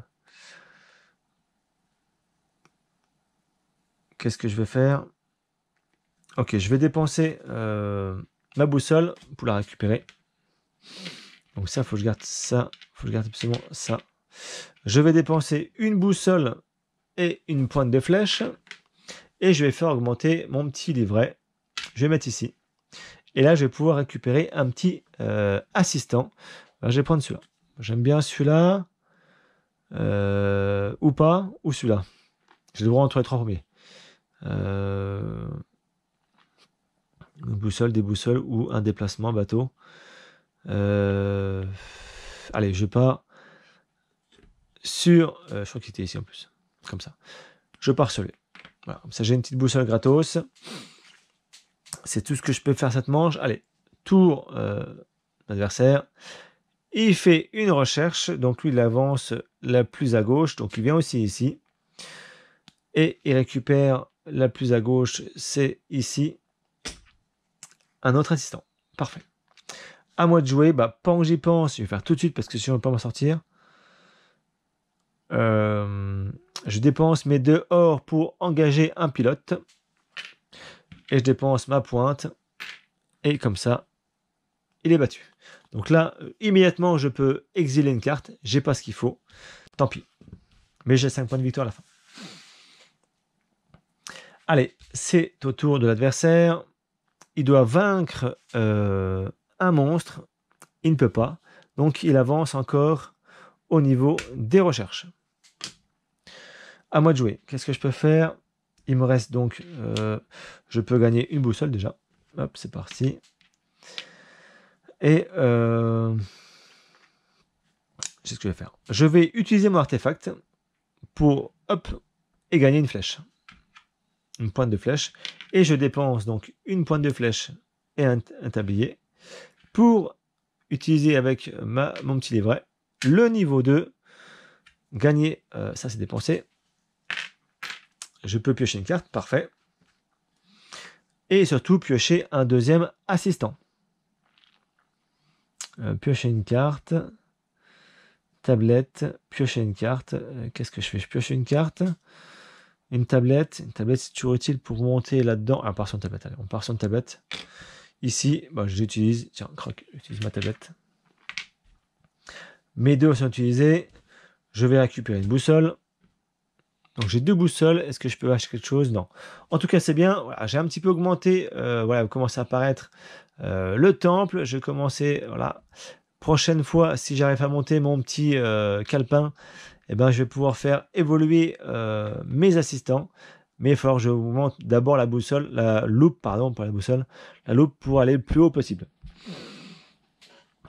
qu'est-ce que je vais faire Ok, je vais dépenser ma boussole pour la récupérer. Donc ça, faut que je garde ça. faut que je garde absolument ça. Je vais dépenser une boussole et une pointe de flèche. Et je vais faire augmenter mon petit livret. Je vais mettre ici. Et là, je vais pouvoir récupérer un petit euh, assistant. Ben, je vais prendre celui-là. J'aime bien celui-là. Euh, ou pas, ou celui-là. J'ai le droit entre les trois premiers. Euh, une boussole, des boussoles ou un déplacement bateau. Euh, allez, je pars sur... Euh, je crois qu'il était ici en plus. Comme ça. Je pars sur lui. comme ça j'ai une petite boussole gratos. C'est tout ce que je peux faire cette manche. Allez, tour euh, adversaire. Il fait une recherche. Donc lui, il avance la plus à gauche. Donc il vient aussi ici. Et il récupère la plus à gauche. C'est ici. Un autre assistant. Parfait à moi de jouer. Bah, pendant que j'y pense, je vais faire tout de suite parce que si on ne pas m'en sortir. Euh, je dépense mes deux or pour engager un pilote. Et je dépense ma pointe. Et comme ça, il est battu. Donc là, euh, immédiatement, je peux exiler une carte. J'ai pas ce qu'il faut. Tant pis. Mais j'ai cinq points de victoire à la fin. Allez, c'est au tour de l'adversaire. Il doit vaincre euh, un monstre, il ne peut pas. Donc il avance encore au niveau des recherches. À moi de jouer. Qu'est-ce que je peux faire Il me reste donc... Euh, je peux gagner une boussole déjà. Hop, c'est parti. Et... Euh, ce que je vais faire. Je vais utiliser mon artefact pour... Hop, et gagner une flèche. Une pointe de flèche. Et je dépense donc une pointe de flèche et un tablier pour utiliser avec mon petit livret le niveau 2, gagner, euh, ça c'est dépensé. Je peux piocher une carte, parfait. Et surtout piocher un deuxième assistant. Euh, piocher une carte, tablette, piocher une carte. Euh, qu'est-ce que je fais Je pioche une carte, une tablette. Une tablette, c'est toujours utile pour monter là-dedans. Ah, part sur tablette, allez, on part sur une tablette. Ici, bah, j'utilise, tiens, crac, j'utilise ma tablette. Mes deux sont utilisés. Je vais récupérer une boussole. Donc j'ai deux boussoles. Est-ce que je peux acheter quelque chose Non. En tout cas, c'est bien. j'ai un petit peu augmenté. Euh, voilà, commence à apparaître euh, le temple. Je vais commencer. Voilà. Prochaine fois, si j'arrive à monter mon petit euh, calepin, eh ben, je vais pouvoir faire évoluer euh, mes assistants mais il faut que je montre d'abord la boussole, la loupe, pardon, pas la boussole, la loupe pour aller le plus haut possible.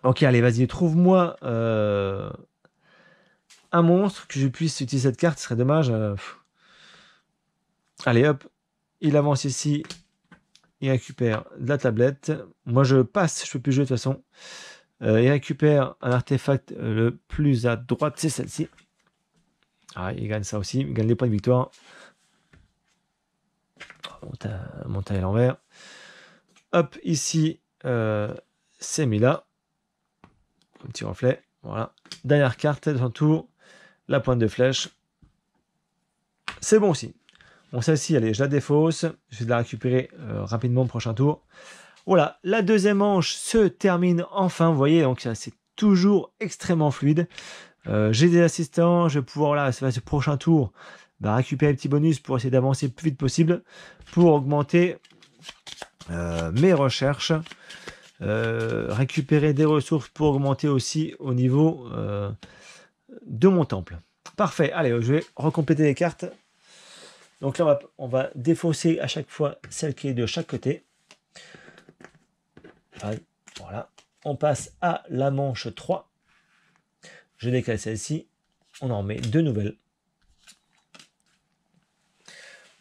Ok, allez, vas-y, trouve-moi euh, un monstre que je puisse utiliser cette carte, ce serait dommage. Euh, allez, hop, il avance ici, il récupère la tablette. Moi, je passe, je peux plus jouer de toute façon. Euh, il récupère un artefact le plus à droite, c'est celle-ci. Ah, il gagne ça aussi, il gagne les points de victoire montagne à l'envers. Hop, ici, euh, c'est mis là. Un petit reflet. Voilà. Dernière carte, de son tour. La pointe de flèche. C'est bon aussi. Bon, celle-ci, elle est déjà défausse. Je vais la récupérer euh, rapidement au prochain tour. Voilà, la deuxième manche se termine enfin. Vous voyez, donc c'est toujours extrêmement fluide. Euh, j'ai des assistants. Je vais pouvoir, là, ce prochain tour, bah, récupérer un petit bonus pour essayer d'avancer plus vite possible pour augmenter euh, mes recherches. Euh, récupérer des ressources pour augmenter aussi au niveau euh, de mon temple. Parfait, allez, je vais recompléter les cartes. Donc là, on va, on va défausser à chaque fois celle qui est de chaque côté. Voilà, on passe à la manche 3. Je décale celle-ci, on en met deux nouvelles.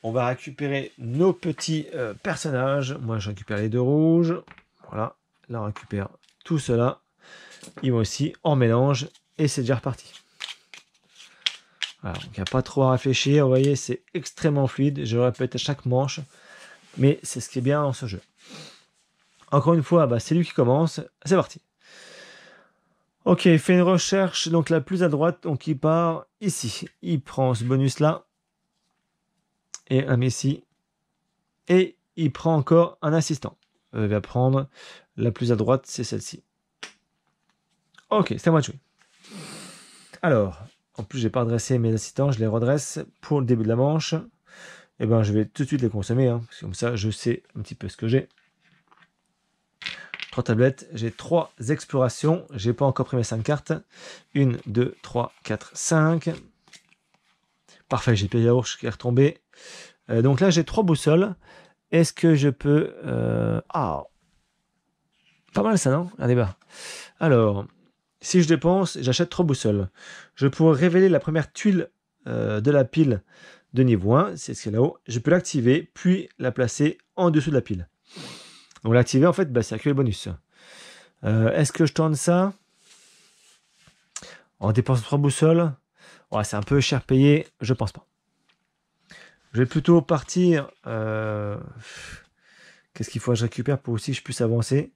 On va récupérer nos petits euh, personnages. Moi, je récupère les deux rouges. Voilà, là, on récupère tout cela. Ils vont aussi en mélange et c'est déjà reparti. il n'y a pas trop à réfléchir. Vous voyez, c'est extrêmement fluide. Je répète à chaque manche. Mais c'est ce qui est bien dans ce jeu. Encore une fois, bah, c'est lui qui commence. C'est parti. Ok, il fait une recherche, donc la plus à droite, donc il part ici. Il prend ce bonus là, et un Messi. Et il prend encore un assistant. Je euh, vais prendre la plus à droite, c'est celle-ci. Ok, c'est à moi de jouer. Alors, en plus, j'ai pas redressé mes assistants, je les redresse pour le début de la manche. Et eh ben, je vais tout de suite les consommer, hein, comme ça, je sais un petit peu ce que j'ai. Trois tablettes, j'ai trois explorations, j'ai pas encore pris mes cinq cartes. Une, deux, trois, quatre, cinq. Parfait, j'ai payé Yaourt qui est retombé. Euh, donc là, j'ai trois boussoles. Est-ce que je peux... Euh, ah Pas mal ça, non Un débat. Alors, si je dépense, j'achète trois boussoles. Je pourrais révéler la première tuile euh, de la pile de niveau 1, c'est ce qui a là-haut. Je peux l'activer, puis la placer en dessous de la pile. Donc l'activer, en fait, bah, c'est le bonus. Est-ce que je tourne ça en dépense trois boussoles c'est un peu cher payé, je pense pas. Je vais plutôt partir. Euh, qu'est-ce qu'il faut que je récupère pour aussi je puisse avancer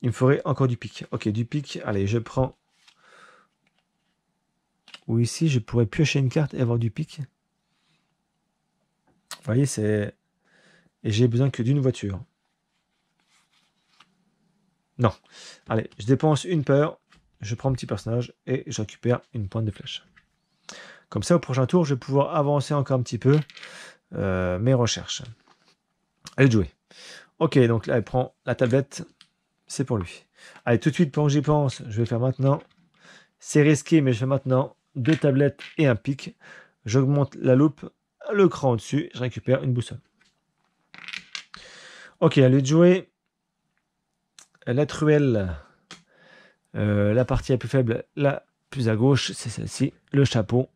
Il me ferait encore du pic. Ok, du pic. Allez, je prends. Ou ici, je pourrais piocher une carte et avoir du pic. Vous voyez, c'est. Et j'ai besoin que d'une voiture. Non. Allez, je dépense une peur, je prends un petit personnage et je récupère une pointe de flèche. Comme ça, au prochain tour, je vais pouvoir avancer encore un petit peu euh, mes recherches. Allez, jouer. Ok, donc là, elle prend la tablette. C'est pour lui. Allez, tout de suite, pendant que j'y pense, je vais faire maintenant. C'est risqué, mais je fais maintenant deux tablettes et un pic. J'augmente la loupe, le cran au-dessus. Je récupère une boussole. Ok, allez, lui jouer. La truelle. Euh, la partie la plus faible, la plus à gauche, c'est celle-ci. Le chapeau,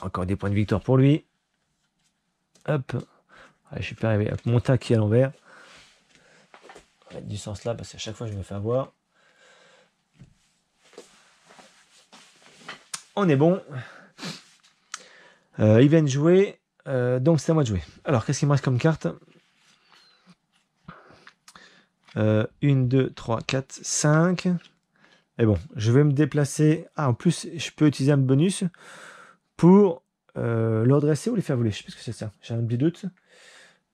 encore des points de victoire pour lui. Hop. Ah, je suis pas arrivé. Hop, mon tac qui est à l'envers. On mettre du sens là parce qu'à chaque fois je me fais avoir. On est bon. Euh, il vient de jouer. Euh, donc c'est à moi de jouer. Alors, qu'est-ce qu'il me reste comme carte 1, 2, 3, 4, 5. Et bon, je vais me déplacer. Ah, en plus, je peux utiliser un bonus pour euh, le redresser ou les faire voler. Je sais ce que c'est ça. J'ai un petit doute.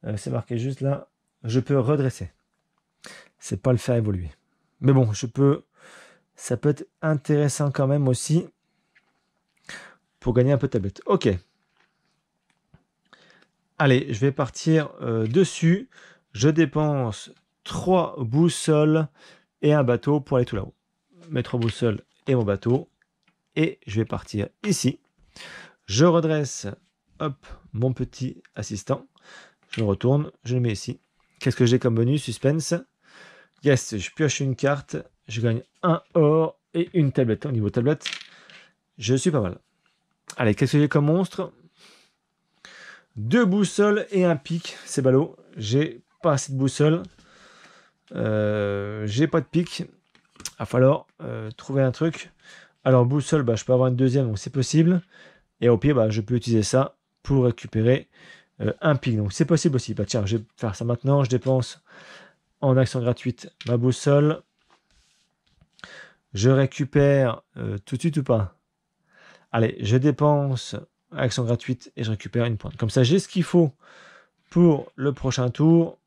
Euh, c'est marqué juste là. Je peux redresser. C'est pas le faire évoluer. Mais bon, je peux. Ça peut être intéressant quand même aussi pour gagner un peu de tablette. Ok. Allez, je vais partir euh, dessus. Je dépense trois boussoles et un bateau pour aller tout là-haut. Mes trois boussoles et mon bateau. Et je vais partir ici. Je redresse, hop, mon petit assistant. Je me retourne, je le mets ici. Qu'est-ce que j'ai comme bonus Suspense. Yes, je pioche une carte, je gagne un or et une tablette. Au niveau tablette, je suis pas mal. Allez, qu'est-ce que j'ai comme monstre Deux boussoles et un pic, c'est ballot. J'ai pas assez de boussole. Euh, j'ai pas de pic. Il va falloir euh, trouver un truc. Alors boussole, bah, je peux avoir une deuxième, donc c'est possible. Et au pied, bah, je peux utiliser ça pour récupérer euh, un pic. Donc c'est possible aussi. Bah, tiens, je vais faire ça maintenant. Je dépense en action gratuite ma boussole. Je récupère euh, tout de suite ou pas Allez, je dépense action gratuite et je récupère une pointe. Comme ça, j'ai ce qu'il faut pour le prochain tour.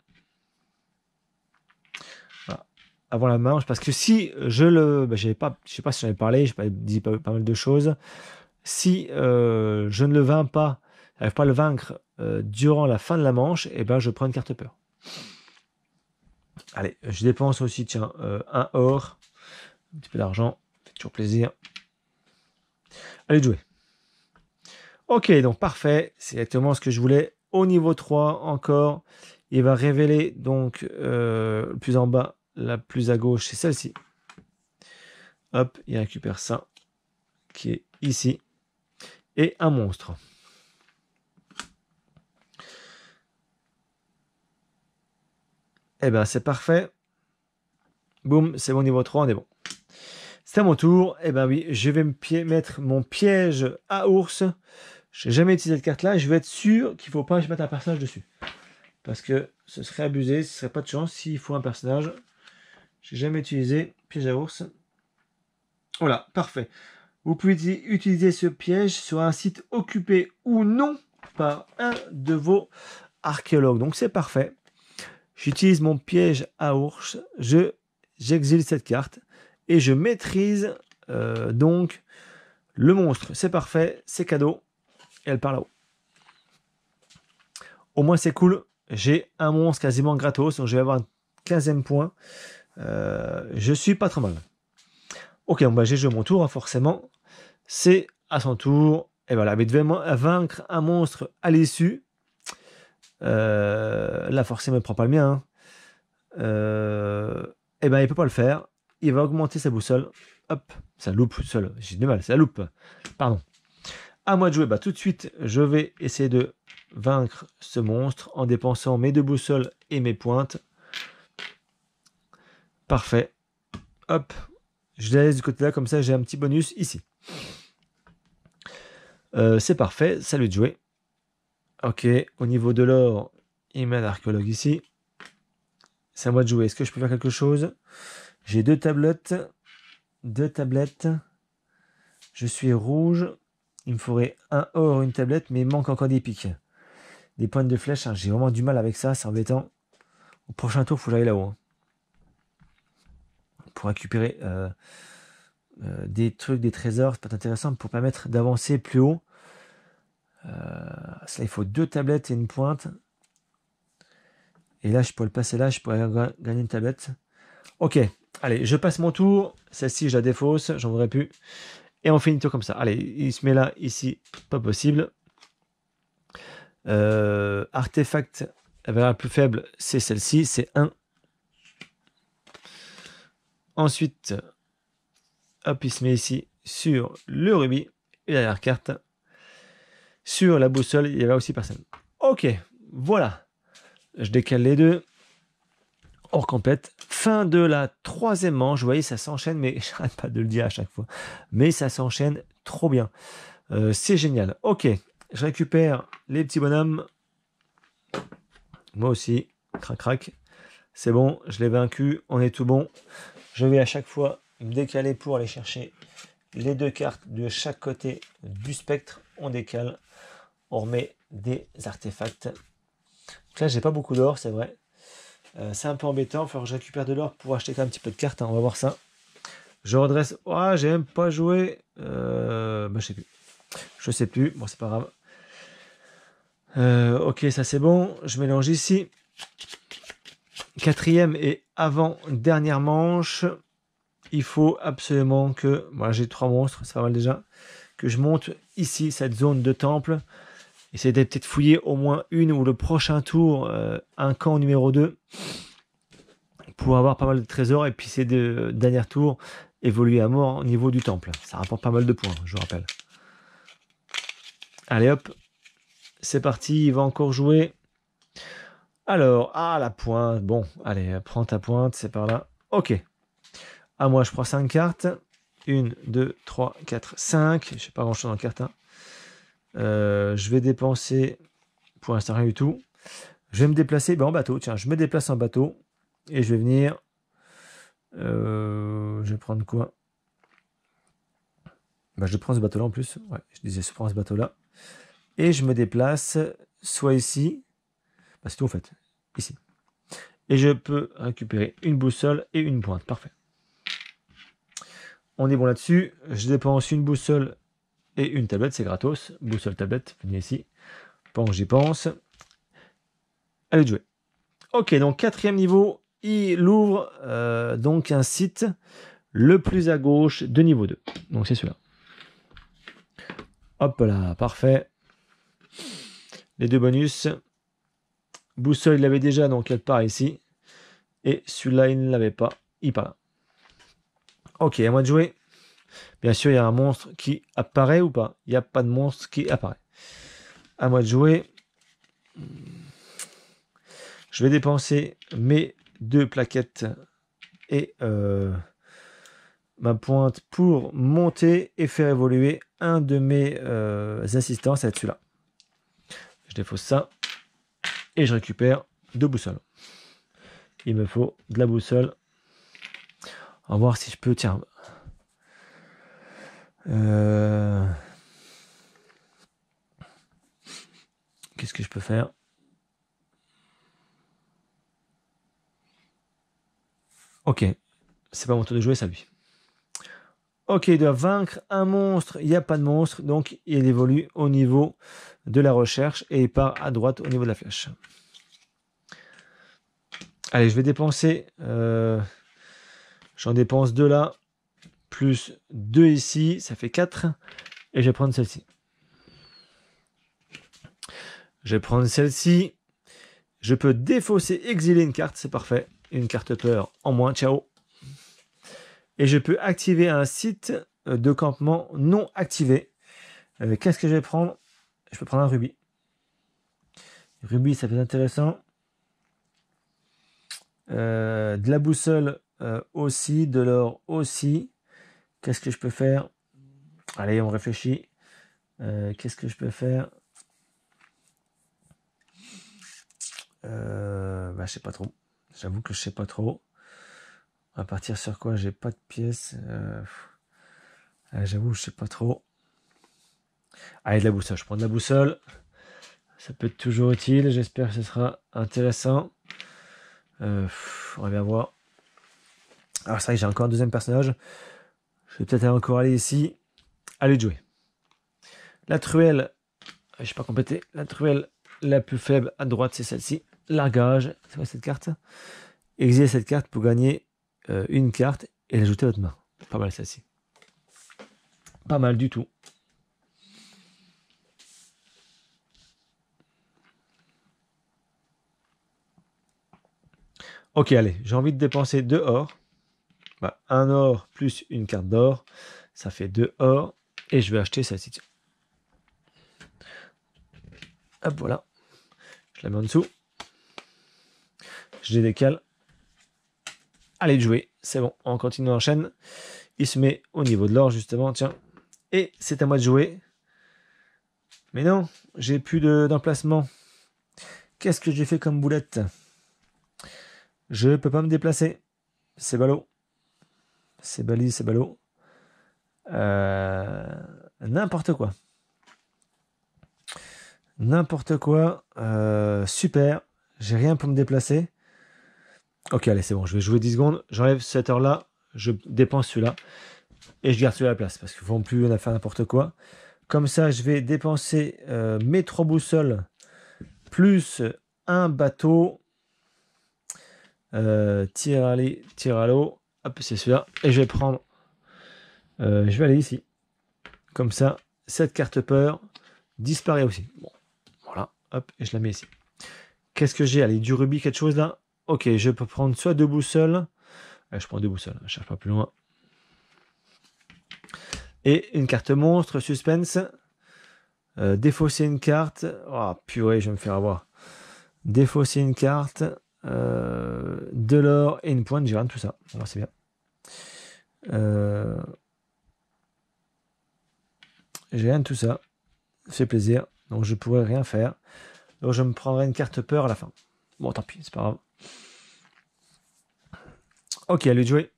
avant la manche parce que si je le, bah, pas, je sais pas si j'en ai parlé, j'ai pas dit pas, mal de choses. Si euh, je ne le vainc pas, n'arrive pas le vaincre euh, durant la fin de la manche, et eh ben je prends une carte peur. Allez, je dépense aussi, tiens, euh, un or, un petit peu d'argent, fait toujours plaisir. Allez, jouer. Ok, donc parfait, c'est exactement ce que je voulais. Au niveau 3, encore, il va révéler donc euh, plus en bas la plus à gauche, c'est celle-ci. Hop, il récupère ça, qui est ici. Et un monstre. Et eh ben, c'est parfait. Boum, c'est bon niveau 3, on est bon. C'est à mon tour. Et eh ben oui, je vais me mettre mon piège à ours. Je n'ai jamais utilisé cette carte-là. Je vais être sûr qu'il ne faut pas que je mette un personnage dessus. Parce que ce serait abusé, ce serait pas de chance. S'il faut un personnage, j'ai jamais utilisé piège à ours. Voilà, parfait. Vous pouvez utiliser ce piège sur un site occupé ou non par un de vos archéologues. Donc c'est parfait. J'utilise mon piège à ours, je j'exile cette carte et je maîtrise euh, donc le monstre. C'est parfait, c'est cadeau. elle part là-haut. Au moins c'est cool. J'ai un monstre quasiment gratos, donc je vais avoir un 15 point. Euh, je suis pas trop mal. Ok, bah, j'ai joué mon tour, hein, forcément. C'est à son tour. Et voilà, mais devait vaincre un monstre à l'issue. Euh, là, forcément, il ne prend pas le mien. Hein. Euh, et ben, il peut pas le faire. Il va augmenter sa boussole. Hop, ça loupe seul. J'ai du mal, ça loupe. Pardon. À moi de jouer. Bah, tout de suite, je vais essayer de vaincre ce monstre en dépensant mes deux boussoles et mes pointes. Parfait. Hop. Je laisse du côté là, comme ça j'ai un petit bonus ici. Euh, c'est parfait, salut de jouer. Ok, au niveau de l'or, il met l'archéologue ici. C'est à moi de jouer. Est-ce que je peux faire quelque chose J'ai deux tablettes. Deux tablettes. Je suis rouge. Il me faudrait un or, une tablette, mais il manque encore des piques. Des pointes de flèche, hein. j'ai vraiment du mal avec ça, c'est embêtant. Au prochain tour, il faut que j'aille là-haut. Hein pour récupérer euh, euh, des trucs, des trésors, c'est pas intéressant, pour permettre d'avancer plus haut. Euh, ça, il faut deux tablettes et une pointe. Et là, je peux le passer là, je pourrais gagner une tablette. Ok, allez, je passe mon tour. Celle-ci, je la défausse, j'en voudrais plus. Et on finit tout comme ça. Allez, il se met là, ici, pas possible. artefact, la valeur la plus faible, c'est celle-ci, c'est 1. Ensuite, hop, il se met ici sur le rubis et la carte. Sur la boussole, il n'y avait aussi personne. Ok, voilà. Je décale les deux. Hors complète. Fin de la troisième manche. Vous voyez, ça s'enchaîne, mais je n'arrête pas de le dire à chaque fois. Mais ça s'enchaîne trop bien. Euh, c'est génial. Ok, je récupère les petits bonhommes. Moi aussi. Crac, crac. C'est bon, je l'ai vaincu. On est tout bon vais à chaque fois me décaler pour aller chercher les deux cartes de chaque côté du spectre. On décale, on remet des artefacts. là, j'ai pas beaucoup d'or, c'est vrai. Euh, c'est un peu embêtant, il que je récupère de l'or pour acheter un petit peu de cartes. Hein. On va voir ça. Je redresse. oh, pas jouer euh, bah, je sais plus. Je sais plus. Bon, c'est pas grave. Euh, ok, ça c'est bon. Je mélange ici. Quatrième et avant dernière manche, il faut absolument que, moi j'ai trois monstres, ça va déjà, que je monte ici, cette zone de temple. Essayez d'être peut-être fouiller au moins une ou le prochain tour, euh, un camp numéro 2, pour avoir pas mal de trésors. Et puis ces deux derniers tours, évoluer à mort au niveau du temple. Ça rapporte pas mal de points, je vous rappelle. Allez hop, c'est parti, il va encore jouer. Alors, à la pointe. Bon, allez, prends ta pointe, c'est par là. Ok. À moi, je prends 5 cartes. 1, 2, 3, 4, 5. Je n'ai pas grand-chose en carte. Hein. Euh, je vais dépenser, pour l'instant, rien du tout. Je vais me déplacer bah, en bateau. Tiens, je me déplace en bateau. Et je vais venir... Euh, je vais prendre quoi bah, Je prends ce bateau-là en plus. Ouais, je disais, je prends ce bateau-là. Et je me déplace soit ici, bah, c'est tout en fait, ici. Et je peux récupérer une boussole et une pointe, parfait. On est bon là-dessus. Je dépense une boussole et une tablette, c'est gratos. Boussole, tablette, venez ici. Pendant j'y pense. Allez jouer. Ok, donc quatrième niveau, il ouvre euh, donc un site le plus à gauche de niveau 2. Donc c'est celui-là. Hop là, parfait. Les deux bonus. Boussole, il l'avait déjà, donc elle part ici. Et celui-là, il ne l'avait pas. Il part Ok, à moi de jouer. Bien sûr, il y a un monstre qui apparaît ou pas Il n'y a pas de monstre qui apparaît. À moi de jouer. Je vais dépenser mes deux plaquettes et euh, ma pointe pour monter et faire évoluer un de mes euh, assistants, c'est celui-là. Je défausse ça et je récupère deux boussoles. Il me faut de la boussole. On va voir si je peux. Tiens. Euh, qu'est-ce que je peux faire Ok. C'est pas mon tour de jouer, ça lui. Ok, il doit vaincre un monstre. Il n'y a pas de monstre, donc il évolue au niveau de la recherche et il part à droite au niveau de la flèche. Allez, je vais dépenser. Euh, j'en dépense deux là, plus deux ici, ça fait 4. Et je vais prendre celle-ci. Je vais prendre celle-ci. Je peux défausser, exiler une carte, c'est parfait. Une carte peur en moins, ciao et je peux activer un site euh, de campement non activé. Euh, qu'est-ce que je vais prendre Je peux prendre un rubis. Rubis, ça fait intéressant. Euh, de la boussole aussi, de l'or aussi. Qu'est-ce que je peux faire Allez, on réfléchit. Qu'est-ce que je peux faire bah, Je sais pas trop. J'avoue que je sais pas trop. À partir sur quoi J'ai pas de pièces. Euh, euh, j'avoue, je sais pas trop. Allez, de la boussole. Je prends de la boussole. Ça peut être toujours utile. J'espère que ce sera intéressant. Euh, on va bien voir. Alors, c'est j'ai encore un deuxième personnage. Je vais peut-être encore aller ici. Allez, jouer. La truelle. Je sais pas complété. La truelle la plus faible à droite, c'est celle-ci. Largage. C'est quoi cette carte Exiler cette carte pour gagner euh, une carte et l'ajouter à votre main. Pas mal celle-ci. Pas mal du tout. Ok, allez, j'ai envie de dépenser deux or. Bah, un or plus une carte d'or, ça fait deux or. Et je vais acheter celle-ci. Hop, voilà. Je la mets en dessous. Je les décale. Allez jouer, c'est bon, on continue, en enchaîne. Il se met au niveau de l'or, justement, tiens. Et c'est à moi de jouer. Mais non, j'ai plus d'emplacement. Qu'est-ce que j'ai fait comme boulette Je peux pas me déplacer. C'est ballot. C'est balis, c'est ballot. Euh, n'importe quoi. N'importe quoi. Euh, super. J'ai rien pour me déplacer. Ok, allez, c'est bon, je vais jouer 10 secondes. J'enlève cette heure-là, je dépense celui-là et je garde celui-là à la place parce qu'il ne faut plus en faire n'importe quoi. Comme ça, je vais dépenser euh, mes trois boussoles plus un bateau. Euh, tire à tire à l'eau. Hop, c'est celui-là. Et je vais prendre. Euh, je vais aller ici. Comme ça, cette carte peur disparaît aussi. Bon, voilà. Hop, et je la mets ici. Qu'est-ce que j'ai Allez, du rubis, quelque chose là Ok, je peux prendre soit deux boussoles. Euh, je prends deux boussoles, hein, je ne cherche pas plus loin. Et une carte monstre, suspense. Euh, défausser une carte. Oh purée, je vais me faire avoir. Défausser une carte. Euh, de l'or et une pointe. J'ai rien de tout ça. c'est bien. J'ai rien de tout ça. C'est plaisir. Donc je pourrais rien faire. Donc je me prendrai une carte peur à la fin. Bon, tant pis, c'est pas grave. Ok, à lui de jouer.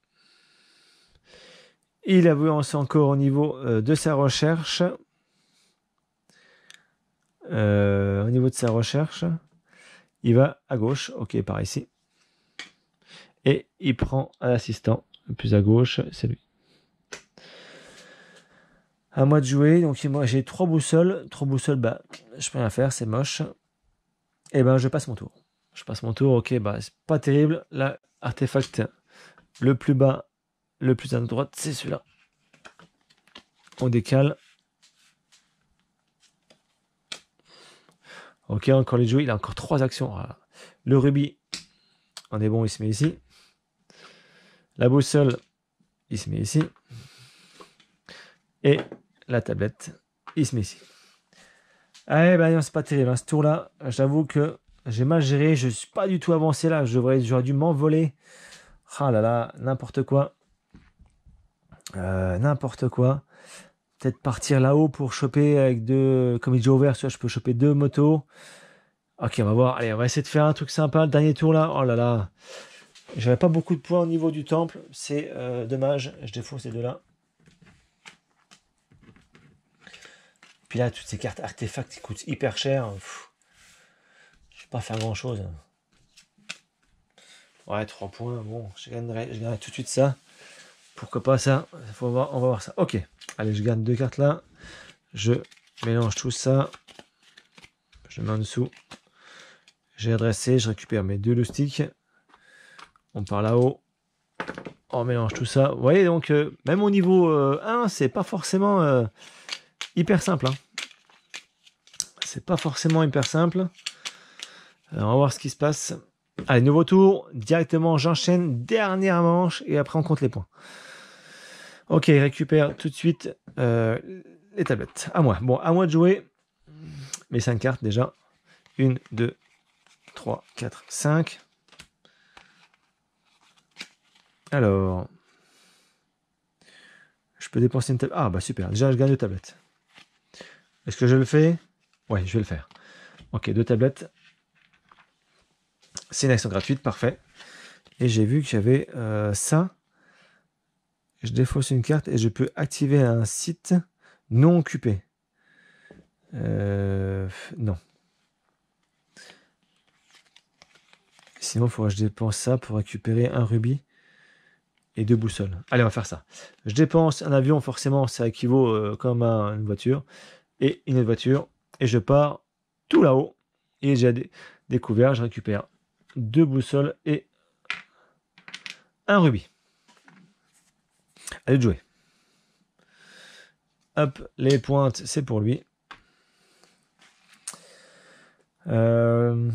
Il avance encore au niveau euh, de sa recherche. Euh, au niveau de sa recherche, il va à gauche, ok, par ici. Et il prend un assistant, le plus à gauche, c'est lui. À moi de jouer, donc moi j'ai trois boussoles. Trois boussoles, bah, je peux rien faire, c'est moche. Et eh ben, je passe mon tour. Je passe mon tour, ok, bah, c'est pas terrible. Là, artefact le plus bas, le plus à droite, c'est celui-là. On décale. Ok, encore les jouets. Il a encore trois actions. Le rubis, on est bon, il se met ici. La boussole, il se met ici. Et la tablette, il se met ici. Allez, eh ben c'est pas terrible. Hein, ce tour-là, j'avoue que j'ai mal géré. Je suis pas du tout avancé là. J'aurais dû m'envoler. Ah là là, n'importe quoi. Euh, n'importe quoi. Peut-être partir là-haut pour choper avec deux. Comme il est ouvert, je peux choper deux motos. Ok, on va voir. Allez, on va essayer de faire un truc sympa. dernier tour là. Oh là là. J'avais pas beaucoup de points au niveau du temple. C'est euh, dommage. Je défonce ces deux-là. Puis là, toutes ces cartes artefacts qui coûtent hyper cher. Je ne vais pas faire grand-chose. Ouais, 3 points, bon, je gagnerai, je tout de suite ça. Pourquoi pas ça Faut voir, On va voir ça. Ok, allez, je gagne deux cartes là. Je mélange tout ça. Je mets en dessous. J'ai adressé, je récupère mes deux loustiques. On part là-haut. On mélange tout ça. Vous voyez, donc, euh, même au niveau 1, euh, euh, hein. c'est pas forcément hyper simple. C'est pas forcément hyper simple. Alors, on va voir ce qui se passe. Allez, nouveau tour. Directement, j'enchaîne. Dernière manche. Et après, on compte les points. Ok, récupère tout de suite euh, les tablettes. À moi. Bon, à moi de jouer. Mes 5 cartes déjà. 1, 2, 3, 4, 5. Alors. Je peux dépenser une tablette. Ah, bah super. Déjà, je gagne deux tablettes. Est-ce que je le fais Ouais, je vais le faire. Ok, deux tablettes. C'est une action gratuite, parfait. Et j'ai vu que j'avais euh, ça. Je défausse une carte et je peux activer un site non occupé. Euh, non. Sinon, il faudra que je dépense ça pour récupérer un rubis et deux boussoles. Allez, on va faire ça. Je dépense un avion, forcément, ça équivaut euh, comme une voiture. Et une autre voiture. Et je pars tout là-haut. Et j'ai découvert, je récupère deux boussoles et un rubis. Allez, jouer. Hop, les pointes, c'est pour lui. Euh,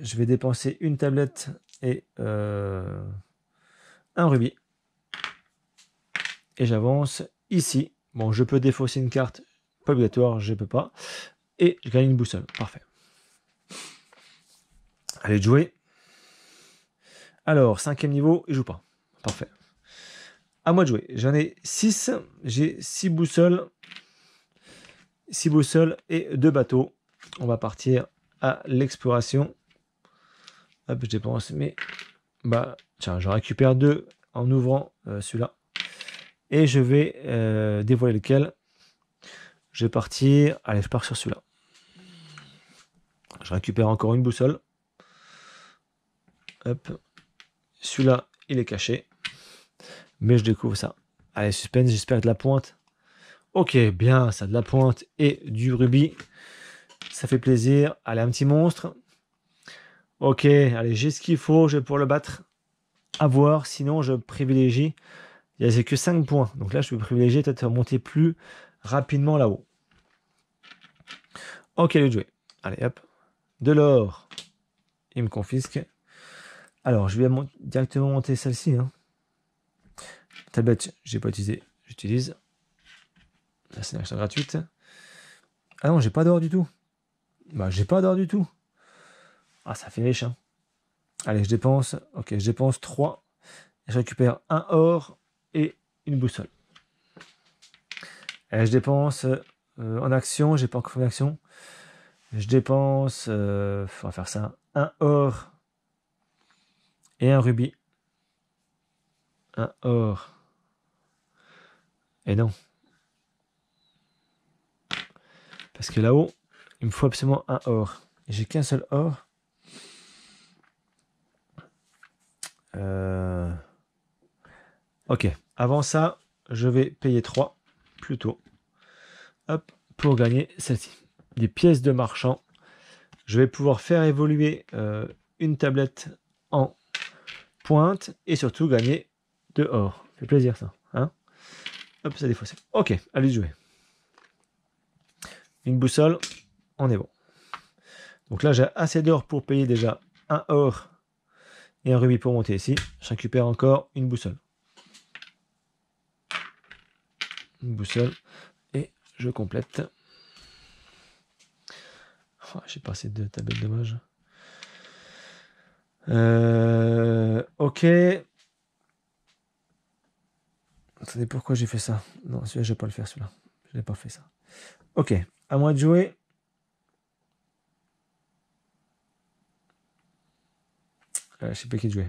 je vais dépenser une tablette et euh, un rubis. Et j'avance ici. Bon, je peux défausser une carte, pas obligatoire, je peux pas. Et je gagne une boussole. Parfait. Allez, jouer. Alors, cinquième niveau, il joue pas. Parfait. À moi de jouer. J'en ai 6. J'ai 6 boussoles. 6 boussoles et 2 bateaux. On va partir à l'exploration. Hop, je dépense mais Bah, tiens, je récupère 2 en ouvrant euh, celui-là. Et je vais euh, dévoiler lequel. Je vais partir. Allez, je pars sur celui-là. Je récupère encore une boussole. Hop. Celui-là, il est caché. Mais je découvre ça. Allez, suspense, j'espère de la pointe. Ok, bien, ça de la pointe et du rubis. Ça fait plaisir. Allez, un petit monstre. Ok, allez, j'ai ce qu'il faut, je pour le battre. À voir, sinon je privilégie. Il y a que 5 points. Donc là, je vais privilégier peut-être monter plus rapidement là-haut. Ok, le jouer. Allez, hop. De l'or. Il me confisque. Alors, je vais directement monter celle-ci. Hein. Tablette, j'ai pas utilisé, j'utilise. La c'est une gratuite. Ah non, j'ai pas d'or du tout. Bah, j'ai pas d'or du tout. Ah, ça fait riche. Hein. Allez, je dépense. Ok, je dépense 3. Je récupère un or et une boussole. je dépense euh, en action. J'ai pas encore fait d'action. Je dépense. Faut euh, faire ça. Un or et un rubis. Un or. Et non. Parce que là-haut, il me faut absolument un or. J'ai qu'un seul or. Euh, ok. Avant ça, je vais payer 3 plutôt. Hop, pour gagner celle-ci. Des pièces de marchand. Je vais pouvoir faire évoluer euh, une tablette en et surtout gagner dehors. or. fait plaisir ça. Hein Hop, ça Ok, allez jouer. Une boussole, on est bon. Donc là, j'ai assez d'or pour payer déjà un or et un rubis pour monter ici. Je récupère encore une boussole. Une boussole. Et je complète. Oh, j'ai passé deux de dommage. Euh, ok. Attendez, pourquoi j'ai fait ça Non, je vais pas le faire, celui Je n'ai pas fait ça. Ok, à moi de jouer. Je je sais pas qui jouer.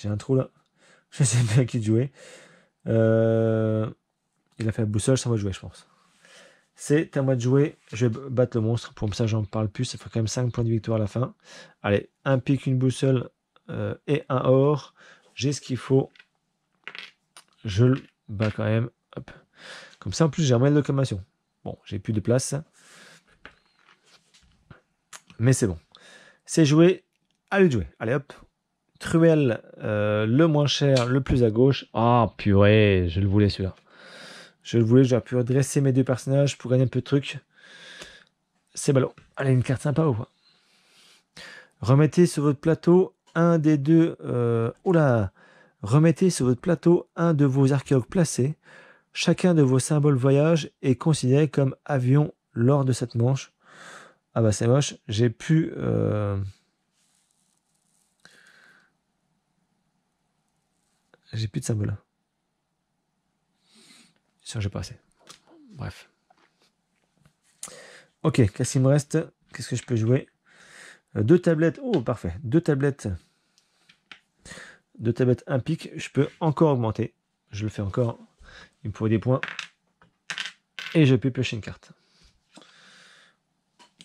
j'ai un trou là. Je sais pas qui de jouer. Euh, euh, il a fait la boussole, ça va jouer, je pense. C'est à moi de jouer. Je vais battre le monstre. Pour ça, j'en parle plus. Ça fait quand même 5 points de victoire à la fin. Allez, un pic, une boussole euh, et un or. J'ai ce qu'il faut. Je le bats quand même. Comme ça, en plus, j'ai un mail de Bon, j'ai plus de place. Mais c'est bon. C'est joué. Allez, jouer. Allez, hop. Truelle, euh, le moins cher, le plus à gauche. Ah, purée, je le voulais celui-là. Je voulais, j'aurais pu redresser mes deux personnages pour gagner un peu de trucs. C'est ballot. Allez, une carte sympa ou quoi Remettez sur votre plateau un des deux. Euh, oula oh Remettez sur votre plateau un de vos archéologues placés. Chacun de vos symboles voyage est considéré comme avion lors de cette manche. Ah bah c'est moche, j'ai pu... Euh, j'ai plus de symboles. Ça, j'ai pas assez. Bref. Ok, qu'est-ce qu'il me reste Qu'est-ce que je peux jouer euh, Deux tablettes. Oh, parfait. Deux tablettes. Deux tablettes, un pic. Je peux encore augmenter. Je le fais encore. Il me faut des points. Et je peux piocher une carte.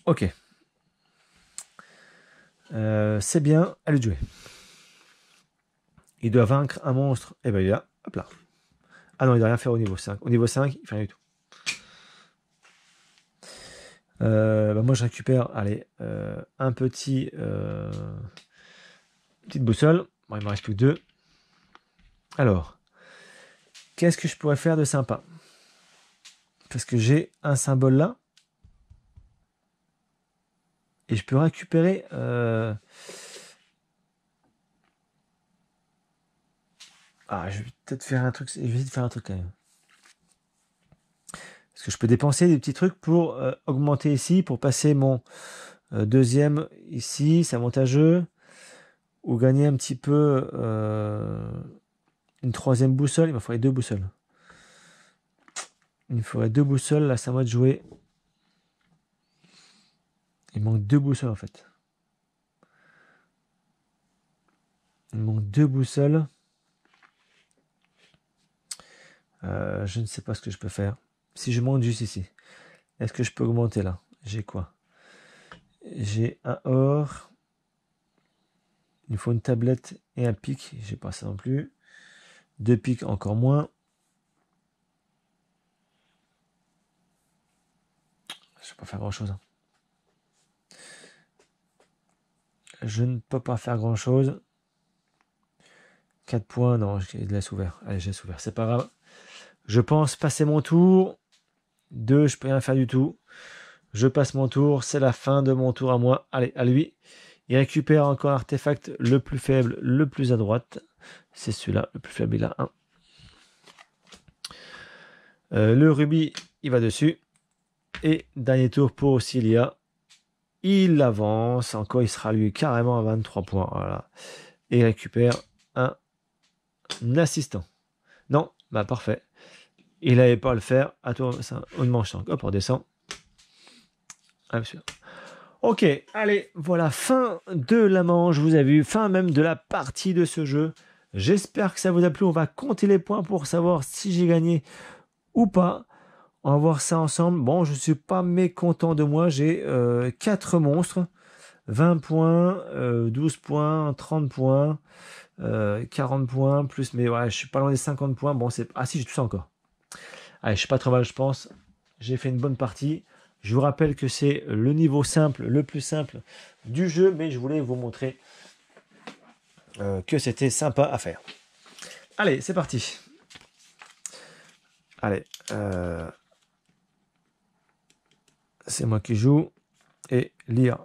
Ok. Euh, c'est bien, allez jouer. Il doit vaincre un monstre. Et eh ben il est là, hop là. Ah non, il doit rien faire au niveau 5. Au niveau 5, il fait rien du tout. Euh, bah, moi, je récupère, allez, euh, un petit, euh, petite boussole. Bon, il ne me reste plus que deux. Alors, qu'est-ce que je pourrais faire de sympa Parce que j'ai un symbole là. Et je peux récupérer... Ah, je vais peut-être faire un truc. Je vais essayer de faire un truc quand même. Est-ce que je peux dépenser des petits trucs pour euh, augmenter ici, pour passer mon euh, deuxième ici, c'est avantageux. Ou gagner un petit peu euh, une troisième boussole. Il me faudrait deux boussoles. Il me faudrait deux boussoles. Là, ça va être jouer. Il manque deux boussoles en fait. Il manque deux boussoles. Euh, je ne sais pas ce que je peux faire. Si je monte juste ici, est-ce que je peux augmenter là J'ai quoi J'ai un or. Il me faut une tablette et un pic. J'ai pas ça non plus. Deux pics encore moins. Je ne peux pas faire grand chose. Hein. Je ne peux pas faire grand chose. 4 points, non, je laisse ouvert. Allez, je laisse ouvert. C'est pas grave. Je pense passer mon tour. Deux, je peux rien faire du tout. Je passe mon tour, c'est la fin de mon tour à moi. Allez, à lui. Il récupère encore artefact le plus faible, le plus à droite. C'est celui-là, le plus faible, il a un. Euh, le rubis, il va dessus. Et dernier tour pour Cilia. Il avance, encore il sera lui carrément à 23 points. Voilà. Et récupère un assistant. Non, bah parfait. Il n'avait pas le faire. À on mange encore. Hop, on descend. Ok, allez, voilà, fin de la manche, vous avez vu, fin même de la partie de ce jeu. J'espère que ça vous a plu. On va compter les points pour savoir si j'ai gagné ou pas. On va voir ça ensemble. Bon, je ne suis pas mécontent de moi. J'ai 4 euh, monstres. 20 points, 12 euh, points, 30 points, 40 euh, points, plus, mais ouais, je suis pas loin des 50 points. Bon, Ah si, j'ai tout ça encore. Allez, je suis pas trop mal, je pense. J'ai fait une bonne partie. Je vous rappelle que c'est le niveau simple, le plus simple du jeu, mais je voulais vous montrer euh, que c'était sympa à faire. Allez, c'est parti. Allez, euh, c'est moi qui joue et lire.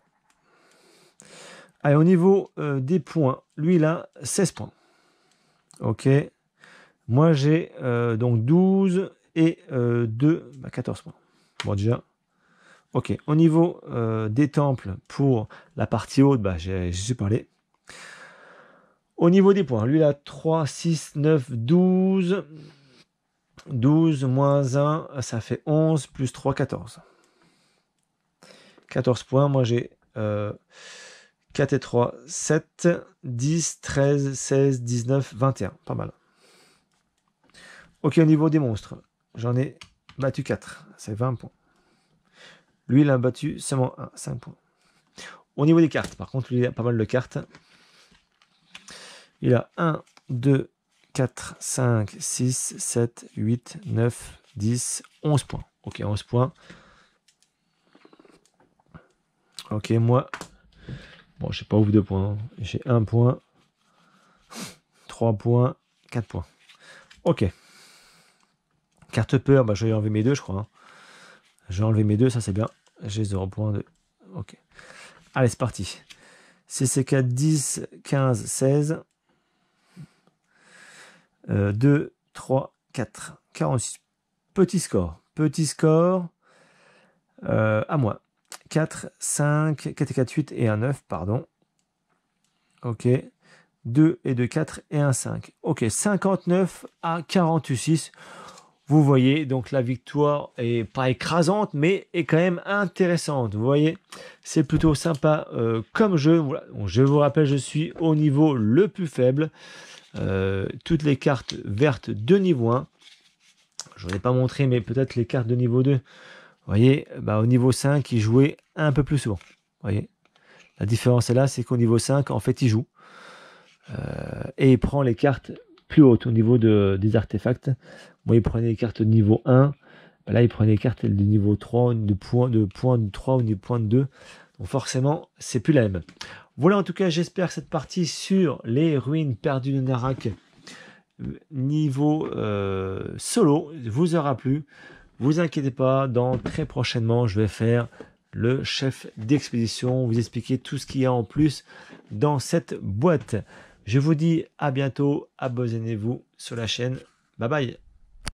Allez, au niveau euh, des points, lui, il a 16 points. Ok. Moi, j'ai euh, donc 12 et 2, euh, 14 bah, points. Bon, déjà. Ok, au niveau euh, des temples, pour la partie haute, bah, j'ai suis parlé. Au niveau des points, lui, il a 3, 6, 9, 12. 12 moins 1, ça fait 11, plus 3, 14. 14 points, moi j'ai 4 et 3, 7, 10, 13, 16, 19, 21. Pas mal. Ok, au niveau des monstres, j'en ai battu 4, c'est 20 points. Lui, il a battu seulement 5 points. Au niveau des cartes, par contre, lui, il a pas mal de cartes. Il a 1, 2, 4, 5, 6, 7, 8, 9, 10, 11 points. Ok, 11 points. Ok, moi, bon, n'ai pas ouf de points. Hein. J'ai 1 point, 3 points, 4 points. Ok. Carte peur, bah, je vais enlever mes deux, je crois. Hein. J'ai enlevé mes deux, ça c'est bien. J'ai 0.2. Ok. Allez, c'est parti. CC4, 10, 15, 16. 2, 3, 4. 46. Petit score. Petit score. Euh, à moi. 4, 5, 4 et 4, 8 et 1, 9, pardon. Ok. 2 et 2, 4 et 1, 5. Ok, 59 à 46. Vous voyez, donc la victoire est pas écrasante, mais est quand même intéressante. Vous voyez, c'est plutôt sympa euh, comme jeu. je vous rappelle, je suis au niveau le plus faible. Euh, toutes les cartes vertes de niveau 1. Je ne vous ai pas montré, mais peut-être les cartes de niveau 2. Vous voyez, bah, au niveau 5, il jouait un peu plus souvent. Vous voyez, la différence est là, c'est qu'au niveau 5, en fait, il joue. Euh, et il prend les cartes plus hautes au niveau de, des artefacts. Moi, il prenait les cartes de niveau 1. Ben là, il prenait les cartes de niveau 3, de point, de point 3 ou de point 2. Donc forcément, c'est plus la même. Voilà en tout cas, j'espère que cette partie sur les ruines perdues de Narak niveau euh, solo vous aura plu. Vous inquiétez pas, dans très prochainement, je vais faire le chef d'expédition, vous expliquer tout ce qu'il y a en plus dans cette boîte. Je vous dis à bientôt, abonnez-vous sur la chaîne. Bye bye